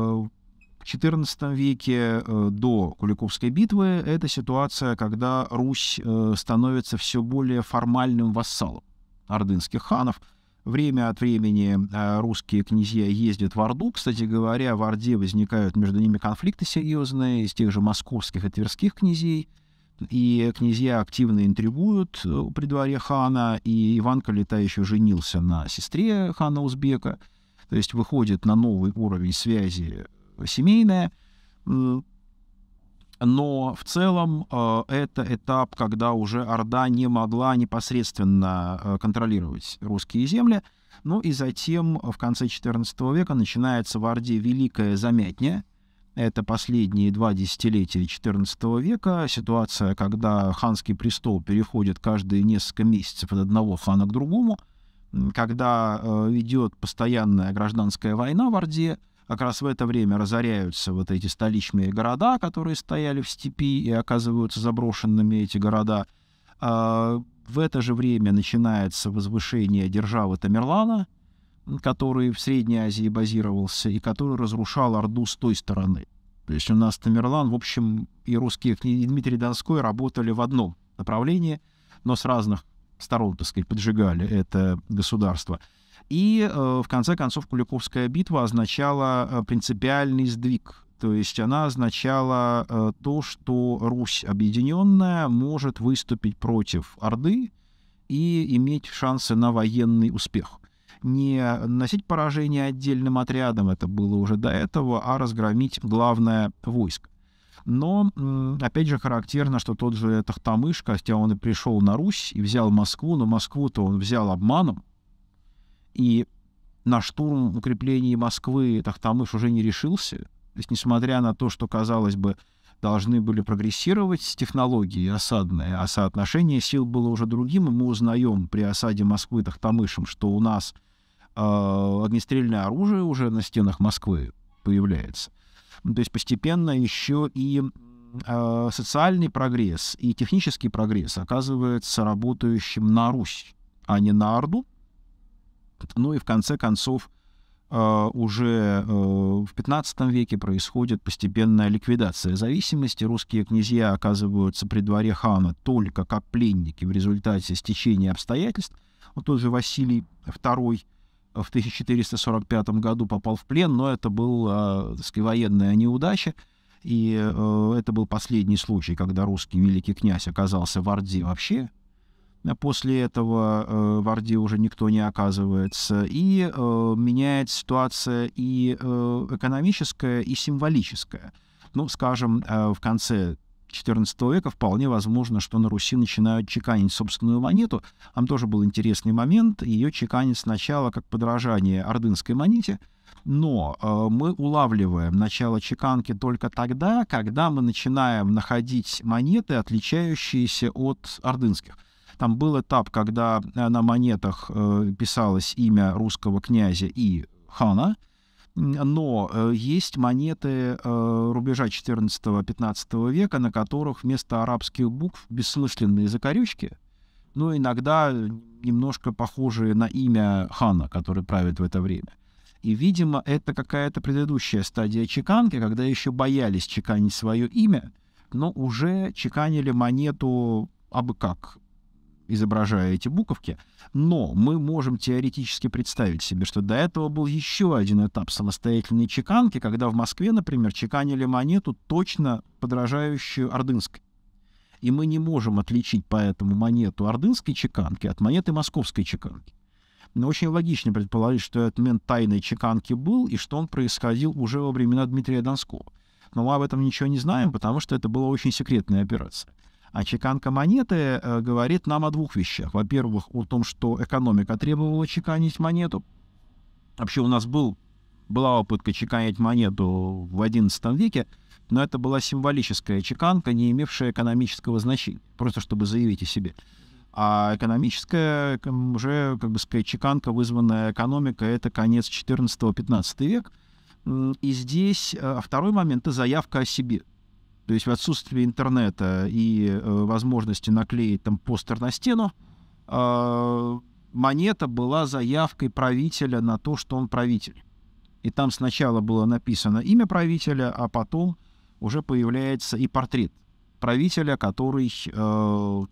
в XIV веке до Куликовской битвы это ситуация, когда Русь становится все более формальным вассалом ордынских ханов. Время от времени русские князья ездят в Орду. Кстати говоря, в Орде возникают между ними конфликты серьезные из тех же московских и тверских князей. И князья активно интригуют при дворе хана, и Иван Калита еще женился на сестре хана Узбека – то есть выходит на новый уровень связи э, семейная, но в целом э, это этап, когда уже Орда не могла непосредственно э, контролировать русские земли. Ну и затем в конце XIV века начинается в Орде Великая Замятня. Это последние два десятилетия XIV века. Ситуация, когда ханский престол переходит каждые несколько месяцев от одного хана к другому – когда э, идет постоянная гражданская война в Орде, как раз в это время разоряются вот эти столичные города, которые стояли в степи и оказываются заброшенными эти города. А, в это же время начинается возвышение державы Тамерлана, который в Средней Азии базировался и который разрушал Орду с той стороны. То есть у нас Тамерлан, в общем, и русские книги Дмитрий Донской работали в одном направлении, но с разных сторон, так сказать, поджигали это государство. И, э, в конце концов, Куликовская битва означала э, принципиальный сдвиг. То есть она означала э, то, что Русь объединенная может выступить против Орды и иметь шансы на военный успех не носить поражение отдельным отрядом, это было уже до этого, а разгромить главное войско. Но, опять же, характерно, что тот же Тахтамыш, хотя он и пришел на Русь и взял Москву, но Москву-то он взял обманом. И на штурм укреплений Москвы Тахтамыш уже не решился. То есть, несмотря на то, что, казалось бы, должны были прогрессировать технологии осадные, а соотношение сил было уже другим, и мы узнаем при осаде Москвы Тахтамышем, что у нас э, огнестрельное оружие уже на стенах Москвы появляется. Ну, то есть постепенно еще и э, социальный прогресс и технический прогресс оказывается работающим на Русь, а не на Орду. Ну и в конце концов э, уже э, в 15 веке происходит постепенная ликвидация зависимости. Русские князья оказываются при дворе хана только как пленники в результате стечения обстоятельств. Вот тот же Василий II в 1445 году попал в плен, но это была, так сказать, военная неудача. И э, это был последний случай, когда русский великий князь оказался в Орде вообще. А после этого э, в Орде уже никто не оказывается. И э, меняется ситуация и экономическая, и символическая. Ну, скажем, в конце XIV века вполне возможно, что на Руси начинают чеканить собственную монету. Там тоже был интересный момент. Ее чеканят сначала как подражание ордынской монете, но э, мы улавливаем начало чеканки только тогда, когда мы начинаем находить монеты, отличающиеся от ордынских. Там был этап, когда э, на монетах э, писалось имя русского князя и хана — но э, есть монеты э, рубежа 14-15 века, на которых вместо арабских букв бессмысленные закорючки, но ну, иногда немножко похожие на имя хана, который правит в это время. И, видимо, это какая-то предыдущая стадия чеканки, когда еще боялись чеканить свое имя, но уже чеканили монету абы как, изображая эти буковки, но мы можем теоретически представить себе, что до этого был еще один этап самостоятельной чеканки, когда в Москве, например, чеканили монету, точно подражающую ордынской. И мы не можем отличить поэтому монету ордынской чеканки от монеты московской чеканки. Но очень логично предположить, что этот отмен тайной чеканки был и что он происходил уже во времена Дмитрия Донского. Но мы об этом ничего не знаем, потому что это была очень секретная операция. А чеканка монеты э, говорит нам о двух вещах. Во-первых, о том, что экономика требовала чеканить монету. Вообще у нас был, была попытка чеканить монету в XI веке, но это была символическая чеканка, не имевшая экономического значения, просто чтобы заявить о себе. А экономическая уже, как бы сказать, чеканка, вызванная экономикой, это конец 14-15 век. И здесь э, второй момент — это заявка о себе. То есть в отсутствии интернета и э, возможности наклеить там постер на стену, а, монета была заявкой правителя на то, что он правитель. И там сначала было написано имя правителя, а потом уже появляется и портрет правителя, который э,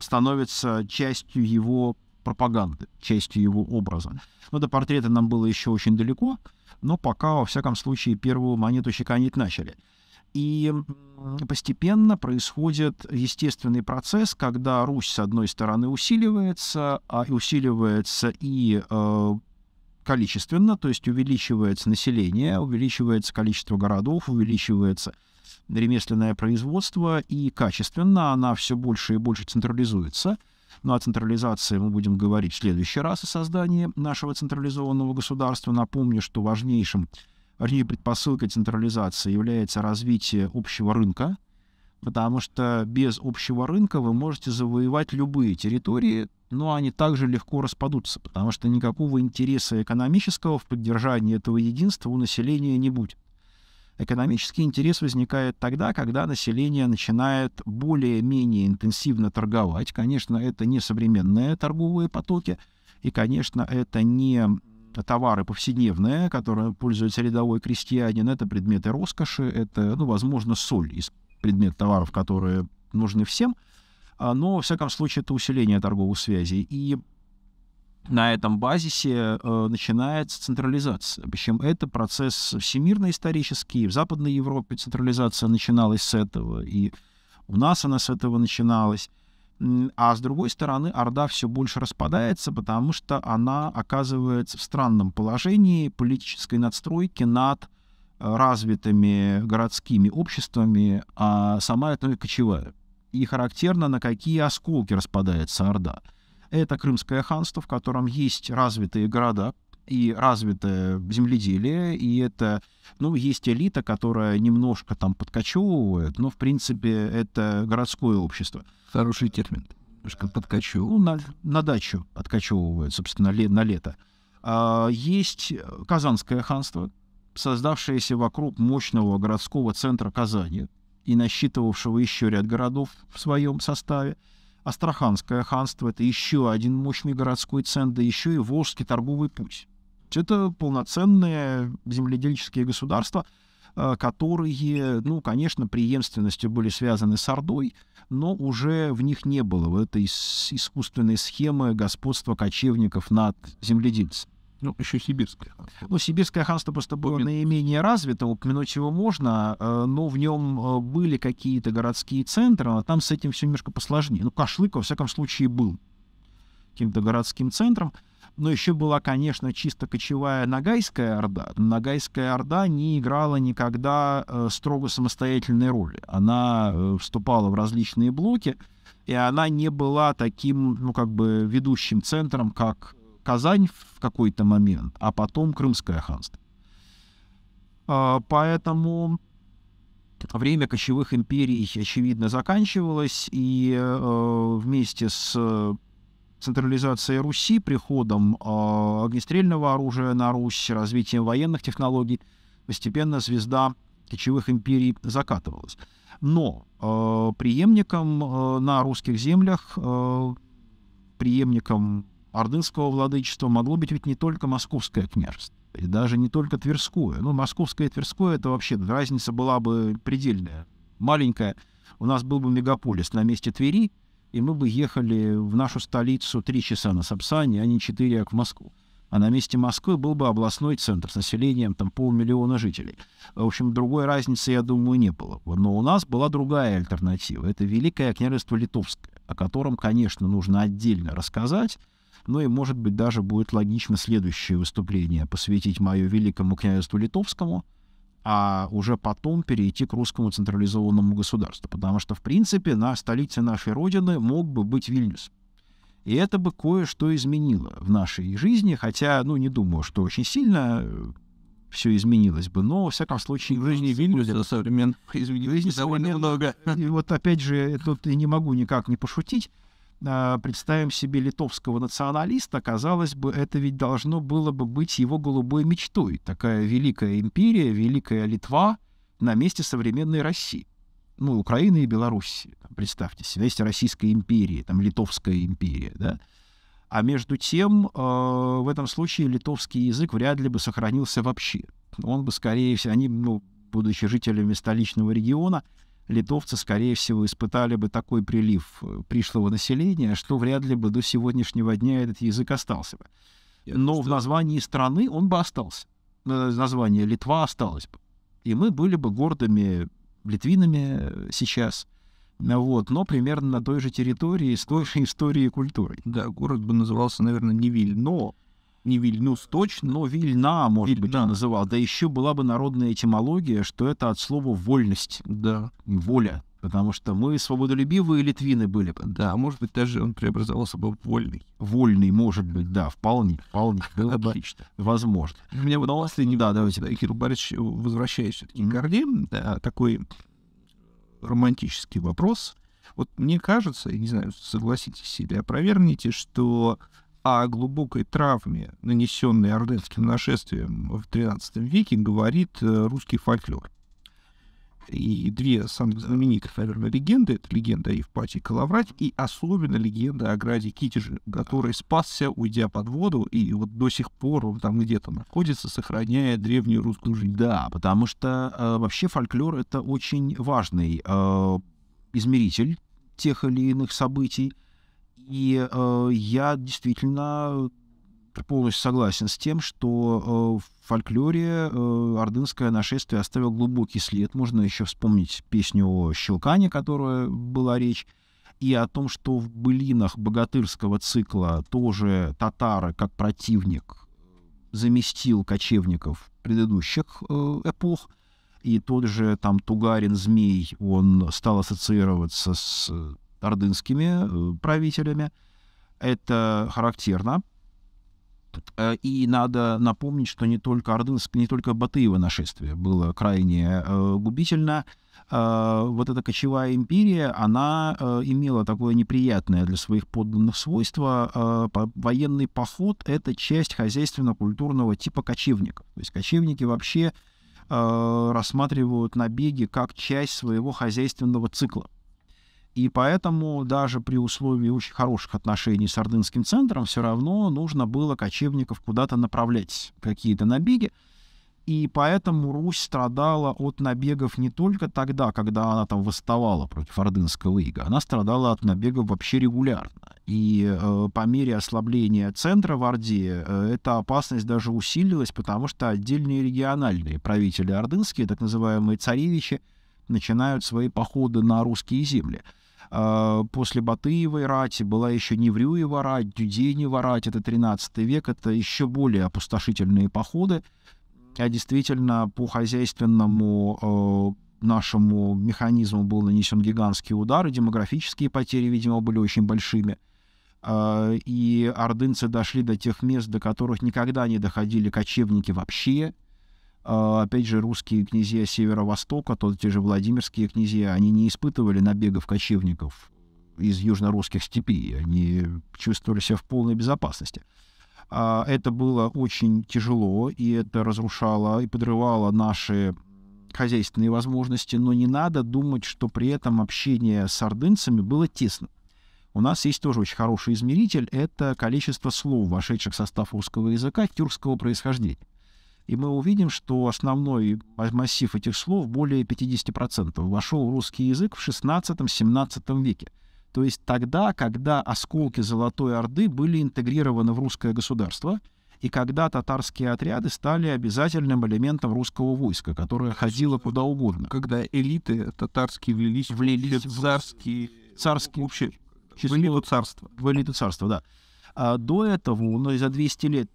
становится частью его пропаганды, частью его образа. Но ну, до портрета нам было еще очень далеко, но пока, во всяком случае, первую монету щеканить начали. И постепенно происходит естественный процесс, когда Русь, с одной стороны, усиливается, а усиливается и э, количественно, то есть увеличивается население, увеличивается количество городов, увеличивается ремесленное производство, и качественно она все больше и больше централизуется. Ну а централизации мы будем говорить в следующий раз, о создании нашего централизованного государства. Напомню, что важнейшим вернее, предпосылкой централизации является развитие общего рынка, потому что без общего рынка вы можете завоевать любые территории, но они также легко распадутся, потому что никакого интереса экономического в поддержании этого единства у населения не будет. Экономический интерес возникает тогда, когда население начинает более-менее интенсивно торговать. Конечно, это не современные торговые потоки, и, конечно, это не товары повседневные, которые пользуются рядовой крестьянин, это предметы роскоши, это, ну, возможно, соль из предмет товаров, которые нужны всем, а, но, во всяком случае, это усиление торговых связей. И на этом базисе э, начинается централизация. Причем это процесс всемирно исторический. В Западной Европе централизация начиналась с этого, и у нас она с этого начиналась. А с другой стороны, Орда все больше распадается, потому что она оказывается в странном положении политической надстройки над э, развитыми городскими обществами, а сама это кочевая. И характерно, на какие осколки распадается Орда. Это Крымское ханство, в котором есть развитые города, и развитое земледелие, и это, ну, есть элита, которая немножко там подкачевывает, но, в принципе, это городское общество. Хороший термин. Подкачевывает. Ну, на, на дачу откачевывает, собственно, ле, на лето. А, есть Казанское ханство, создавшееся вокруг мощного городского центра Казани и насчитывавшего еще ряд городов в своем составе. Астраханское ханство — это еще один мощный городской центр, да еще и Волжский торговый путь. Это полноценные земледельческие государства, э, которые, ну, конечно, преемственностью были связаны с Ордой, но уже в них не было Вот этой искусственной схемы господства кочевников над земледельцами. Ну, еще сибирское. Ну, сибирское ханство просто было Помин... наименее развито, упомянуть его можно, э, но в нем э, были какие-то городские центры, а там с этим все немножко посложнее. Ну, Кашлык, во всяком случае, был каким-то городским центром. Но еще была, конечно, чисто кочевая Ногайская Орда. Ногайская Орда не играла никогда э, строго самостоятельной роли. Она э, вступала в различные блоки, и она не была таким, ну, как бы ведущим центром, как Казань в какой-то момент, а потом Крымское ханство. А, поэтому время кочевых империй, очевидно, заканчивалось, и э, вместе с централизация Руси, приходом э, огнестрельного оружия на Русь, развитием военных технологий, постепенно звезда кочевых империй закатывалась. Но э, преемником э, на русских землях, э, преемником ордынского владычества могло быть ведь не только московское княжество, и даже не только Тверское. Ну, московское и Тверское — это вообще разница была бы предельная, маленькая. У нас был бы мегаполис на месте Твери — и мы бы ехали в нашу столицу три часа на Сапсане, а не четыре, как в Москву. А на месте Москвы был бы областной центр с населением там полмиллиона жителей. В общем, другой разницы, я думаю, не было. Но у нас была другая альтернатива. Это Великое княжество Литовское, о котором, конечно, нужно отдельно рассказать. Ну и, может быть, даже будет логично следующее выступление посвятить мое Великому княжеству Литовскому – а уже потом перейти к русскому централизованному государству, потому что, в принципе, на столице нашей Родины мог бы быть Вильнюс. И это бы кое-что изменило в нашей жизни, хотя, ну, не думаю, что очень сильно э, все изменилось бы, но, во всяком случае... В жизни Вильнюса современных изменилось довольно много. Э, и вот, опять же, тут я не могу никак не пошутить, а, представим себе литовского националиста, казалось бы, это ведь должно было бы быть его голубой мечтой. Такая великая империя, великая Литва на месте современной России. Ну, Украины и Белоруссии. представьте себе, есть российской империи там Литовская империя, да? А между тем, э, в этом случае литовский язык вряд ли бы сохранился вообще. Он бы, скорее всего, они, ну, будучи жителями столичного региона, литовцы, скорее всего, испытали бы такой прилив э, пришлого населения, что вряд ли бы до сегодняшнего дня этот язык остался бы. Но в названии страны он бы остался. Э, название Литва осталось бы. И мы были бы гордыми литвинами э, сейчас. Вот, но примерно на той же территории, с той же историей и культурой. Да, город бы назывался, наверное, Невиль, но не Вильнюс точно, но Вильна, может Вильна. быть, он называл. Да еще была бы народная этимология, что это от слова «вольность». Да. Воля. Потому что мы свободолюбивые литвины были бы. Да, может быть, даже он преобразовался бы вольный. Вольный, может быть, да, вполне, вполне. Было Отлично. возможно. У меня вот последний... Да, давайте, да, Кирилл Борисович, возвращаясь все-таки к Горде, да, такой романтический вопрос. Вот мне кажется, я не знаю, согласитесь или опровергните, что о глубокой травме, нанесенной ордынским нашествием в XIII веке, говорит э, русский фольклор. И две самых знаменитых, наверное, легенды — это легенда о Евпатии Калаврате и особенно легенда о Граде Китеже, который спасся, уйдя под воду, и вот до сих пор он там где-то находится, сохраняя древнюю русскую жизнь. Да, потому что э, вообще фольклор — это очень важный э, измеритель тех или иных событий, и э, я действительно полностью согласен с тем, что э, в фольклоре э, ордынское нашествие оставило глубокий след. Можно еще вспомнить песню о щелкане, которая была речь, и о том, что в былинах богатырского цикла тоже татары как противник заместил кочевников предыдущих э, эпох. И тот же там Тугарин Змей, он стал ассоциироваться с ордынскими э, правителями. Это характерно. Э, и надо напомнить, что не только Ордынск, не только Батыево нашествие было крайне э, губительно. Вот эта кочевая империя, она имела такое неприятное для своих подданных свойство. Военный поход — это часть хозяйственно-культурного типа кочевников. То есть кочевники вообще рассматривают набеги как часть своего хозяйственного цикла. И поэтому даже при условии очень хороших отношений с Ордынским центром все равно нужно было кочевников куда-то направлять, какие-то набеги. И поэтому Русь страдала от набегов не только тогда, когда она там восставала против Ордынского ига, она страдала от набегов вообще регулярно. И э, по мере ослабления центра в Орде э, эта опасность даже усилилась, потому что отдельные региональные правители ордынские, так называемые царевичи, начинают свои походы на русские земли. А, после Батыевой рати, была еще Неврюева рать, Дюденева рать, это 13 век, это еще более опустошительные походы, а действительно по хозяйственному а, нашему механизму был нанесен гигантский удар, и демографические потери, видимо, были очень большими. А, и ордынцы дошли до тех мест, до которых никогда не доходили кочевники вообще — а, опять же, русские князья Северо-Востока, то те же Владимирские князья, они не испытывали набегов кочевников из южно-русских степей, они чувствовали себя в полной безопасности. А, это было очень тяжело, и это разрушало и подрывало наши хозяйственные возможности, но не надо думать, что при этом общение с ордынцами было тесно. У нас есть тоже очень хороший измеритель — это количество слов, вошедших в состав русского языка тюркского происхождения и мы увидим, что основной массив этих слов, более 50%, вошел в русский язык в 16-17 веке. То есть тогда, когда осколки Золотой Орды были интегрированы в русское государство, и когда татарские отряды стали обязательным элементом русского войска, которое ходило куда угодно. Когда элиты татарские влились, влились в царские... Царские... Вообще, в элиту царства. В элиту царства, да. А до этого, ну, за 200 лет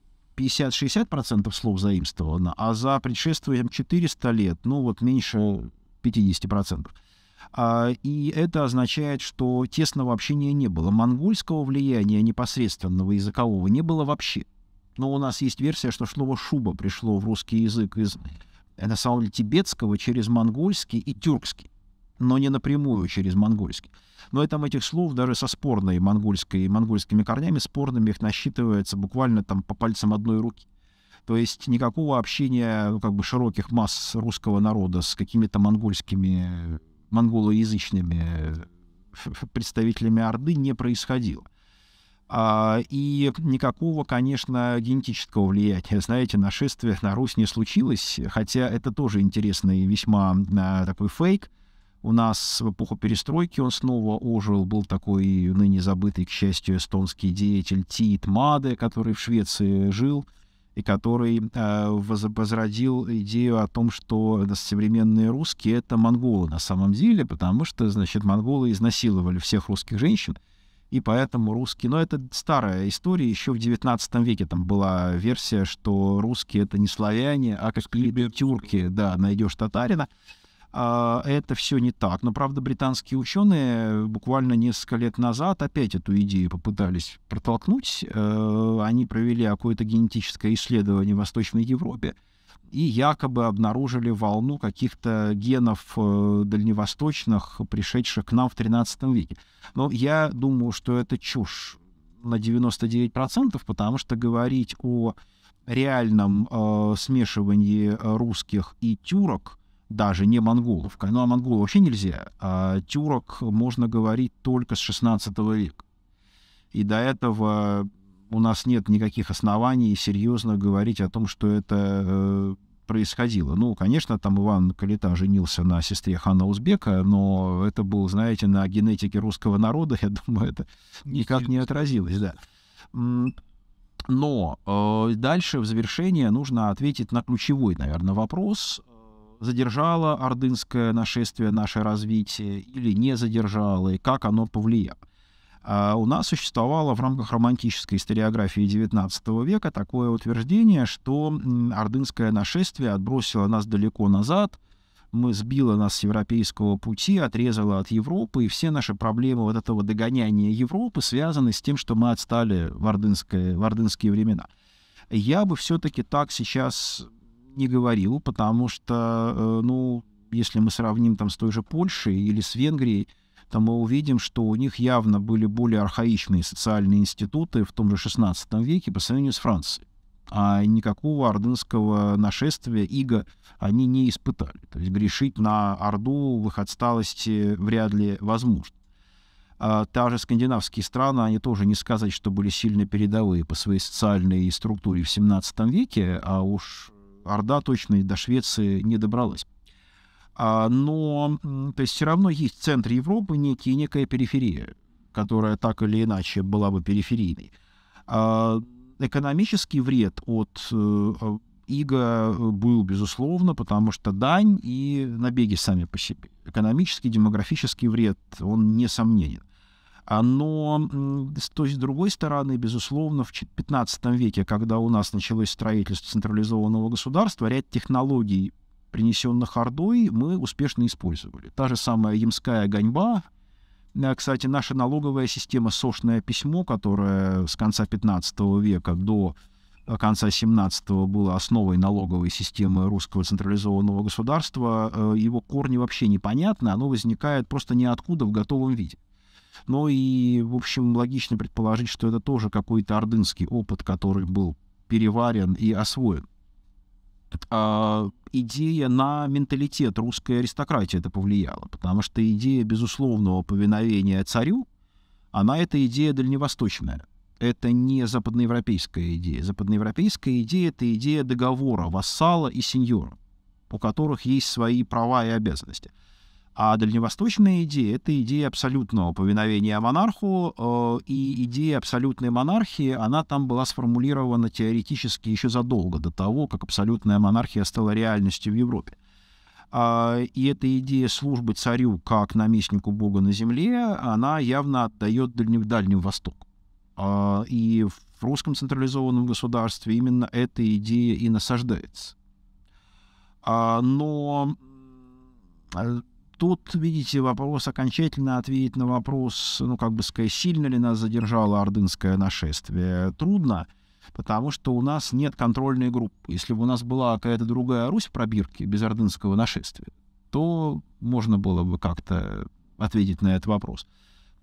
50-60% слов заимствовано, а за предшествующим 400 лет, ну вот меньше 50%. А, и это означает, что тесного общения не было. Монгольского влияния непосредственного языкового не было вообще. Но у нас есть версия, что слово «шуба» пришло в русский язык из, э, на самом деле, тибетского через монгольский и тюркский но не напрямую через монгольский. Но и там этих слов даже со спорной монгольской, монгольскими корнями, спорными их насчитывается буквально там по пальцам одной руки. То есть никакого общения ну, как бы широких масс русского народа с какими-то монгольскими, монголоязычными представителями Орды не происходило. А, и никакого, конечно, генетического влияния, знаете, нашествия на Русь не случилось, хотя это тоже интересный весьма а, такой фейк, у нас в эпоху перестройки он снова ожил, был такой ныне забытый, к счастью, эстонский деятель Тит Маде, который в Швеции жил и который э, возродил идею о том, что современные русские — это монголы на самом деле, потому что, значит, монголы изнасиловали всех русских женщин, и поэтому русские... Но это старая история, еще в XIX веке там была версия, что русские — это не славяне, а какие-то тюрки, да, найдешь татарина — а, это все не так. Но, правда, британские ученые буквально несколько лет назад опять эту идею попытались протолкнуть. Э, они провели какое-то генетическое исследование в Восточной Европе и якобы обнаружили волну каких-то генов э, дальневосточных, пришедших к нам в 13 веке. Но я думаю, что это чушь на 99%, потому что говорить о реальном э, смешивании русских и тюрок даже не монголов. Ну, а монголов вообще нельзя. А тюрок можно говорить только с 16 века. И до этого у нас нет никаких оснований серьезно говорить о том, что это э, происходило. Ну, конечно, там Иван Калита женился на сестре хана Узбека, но это было, знаете, на генетике русского народа, я думаю, это никак не отразилось, да. Но э, дальше в завершение нужно ответить на ключевой, наверное, вопрос, задержало ордынское нашествие наше развитие или не задержало, и как оно повлияло. А у нас существовало в рамках романтической историографии XIX века такое утверждение, что ордынское нашествие отбросило нас далеко назад, мы сбило нас с европейского пути, отрезало от Европы, и все наши проблемы вот этого догоняния Европы связаны с тем, что мы отстали в, ордынское, в ордынские времена. Я бы все-таки так сейчас не говорил, потому что, э, ну, если мы сравним там с той же Польшей или с Венгрией, то мы увидим, что у них явно были более архаичные социальные институты в том же 16 веке по сравнению с Францией. А никакого ордынского нашествия, иго, они не испытали. То есть грешить на Орду в их отсталости вряд ли возможно. А та же скандинавские страны, они тоже не сказать, что были сильно передовые по своей социальной структуре в 17 веке, а уж Орда точно до Швеции не добралась. А, но то есть все равно есть центр Европы некий, некая периферия, которая так или иначе была бы периферийной. А, экономический вред от э, Иго был, безусловно, потому что дань и набеги сами по себе. Экономический, демографический вред, он несомненен. Но, то есть, с другой стороны, безусловно, в XV веке, когда у нас началось строительство централизованного государства, ряд технологий, принесенных Ордой, мы успешно использовали. Та же самая ямская гоньба, э, кстати, наша налоговая система «Сошное письмо», которое с конца XV века до э, конца XVII было основой налоговой системы русского централизованного государства, э, его корни вообще непонятны, оно возникает просто ниоткуда в готовом виде. Ну и, в общем, логично предположить, что это тоже какой-то ордынский опыт, который был переварен и освоен. А, идея на менталитет русской аристократии это повлияло, потому что идея безусловного повиновения царю, она эта идея дальневосточная. Это не западноевропейская идея. Западноевропейская идея — это идея договора вассала и сеньора, у которых есть свои права и обязанности. А дальневосточная идея — это идея абсолютного повиновения монарху, э, и идея абсолютной монархии, она там была сформулирована теоретически еще задолго до того, как абсолютная монархия стала реальностью в Европе. А, и эта идея службы царю как наместнику Бога на земле, она явно отдает Дальним, Дальним Востоку. А, и в русском централизованном государстве именно эта идея и насаждается. А, но э, тут, видите, вопрос окончательно ответить на вопрос, ну, как бы сказать, сильно ли нас задержало ордынское нашествие. Трудно, потому что у нас нет контрольной группы. Если бы у нас была какая-то другая Русь в пробирке без ордынского нашествия, то можно было бы как-то ответить на этот вопрос.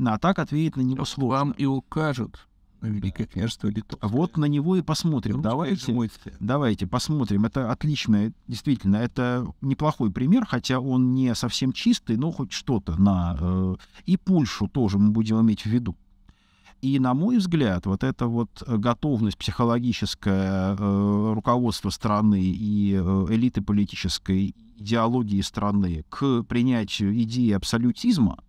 А так ответить на него сложно. Вам и укажут Великое княжество Литовское. Вот на него и посмотрим. Русское ну, давайте, жмойское. давайте посмотрим. Это отлично, действительно, это неплохой пример, хотя он не совсем чистый, но хоть что-то на... Э, и Польшу тоже мы будем иметь в виду. И, на мой взгляд, вот эта вот готовность психологическая э, руководство страны и э, элиты политической идеологии страны к принятию идеи абсолютизма —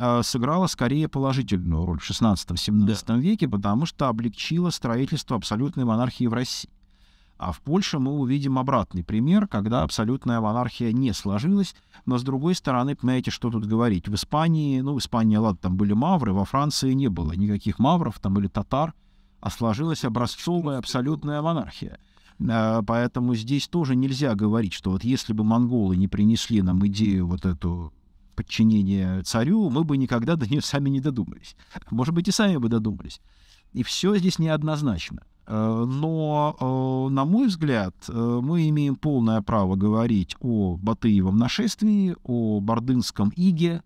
Э, сыграла скорее положительную роль в 16-17 да. веке, потому что облегчила строительство абсолютной монархии в России. А в Польше мы увидим обратный пример, когда абсолютная монархия не сложилась, но, с другой стороны, понимаете, что тут говорить. В Испании, ну, в Испании, ладно, там были мавры, во Франции не было никаких мавров там или татар, а сложилась образцовая абсолютная монархия. Э, поэтому здесь тоже нельзя говорить, что вот если бы монголы не принесли нам идею вот эту подчинения царю, мы бы никогда до нее сами не додумались. Может быть, и сами бы додумались. И все здесь неоднозначно. Э, но, э, на мой взгляд, э, мы имеем полное право говорить о Батыевом нашествии, о Бордынском иге,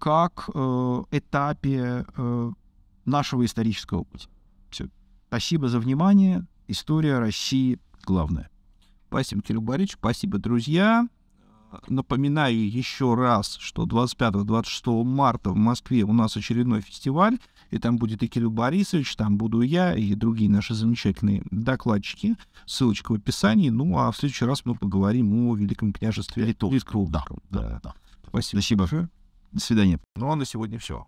как этапе нашего исторического пути. Все. Спасибо за внимание. История России главная. Спасибо, Кирилл Борисович. Спасибо, друзья. Напоминаю еще раз, что 25-26 марта в Москве у нас очередной фестиваль, и там будет и Кирилл Борисович, там буду я и другие наши замечательные докладчики. Ссылочка в описании. Ну, а в следующий раз мы поговорим о Великом княжестве Литовского. Да, да, да. Спасибо. Спасибо. До свидания. Ну, а на сегодня все.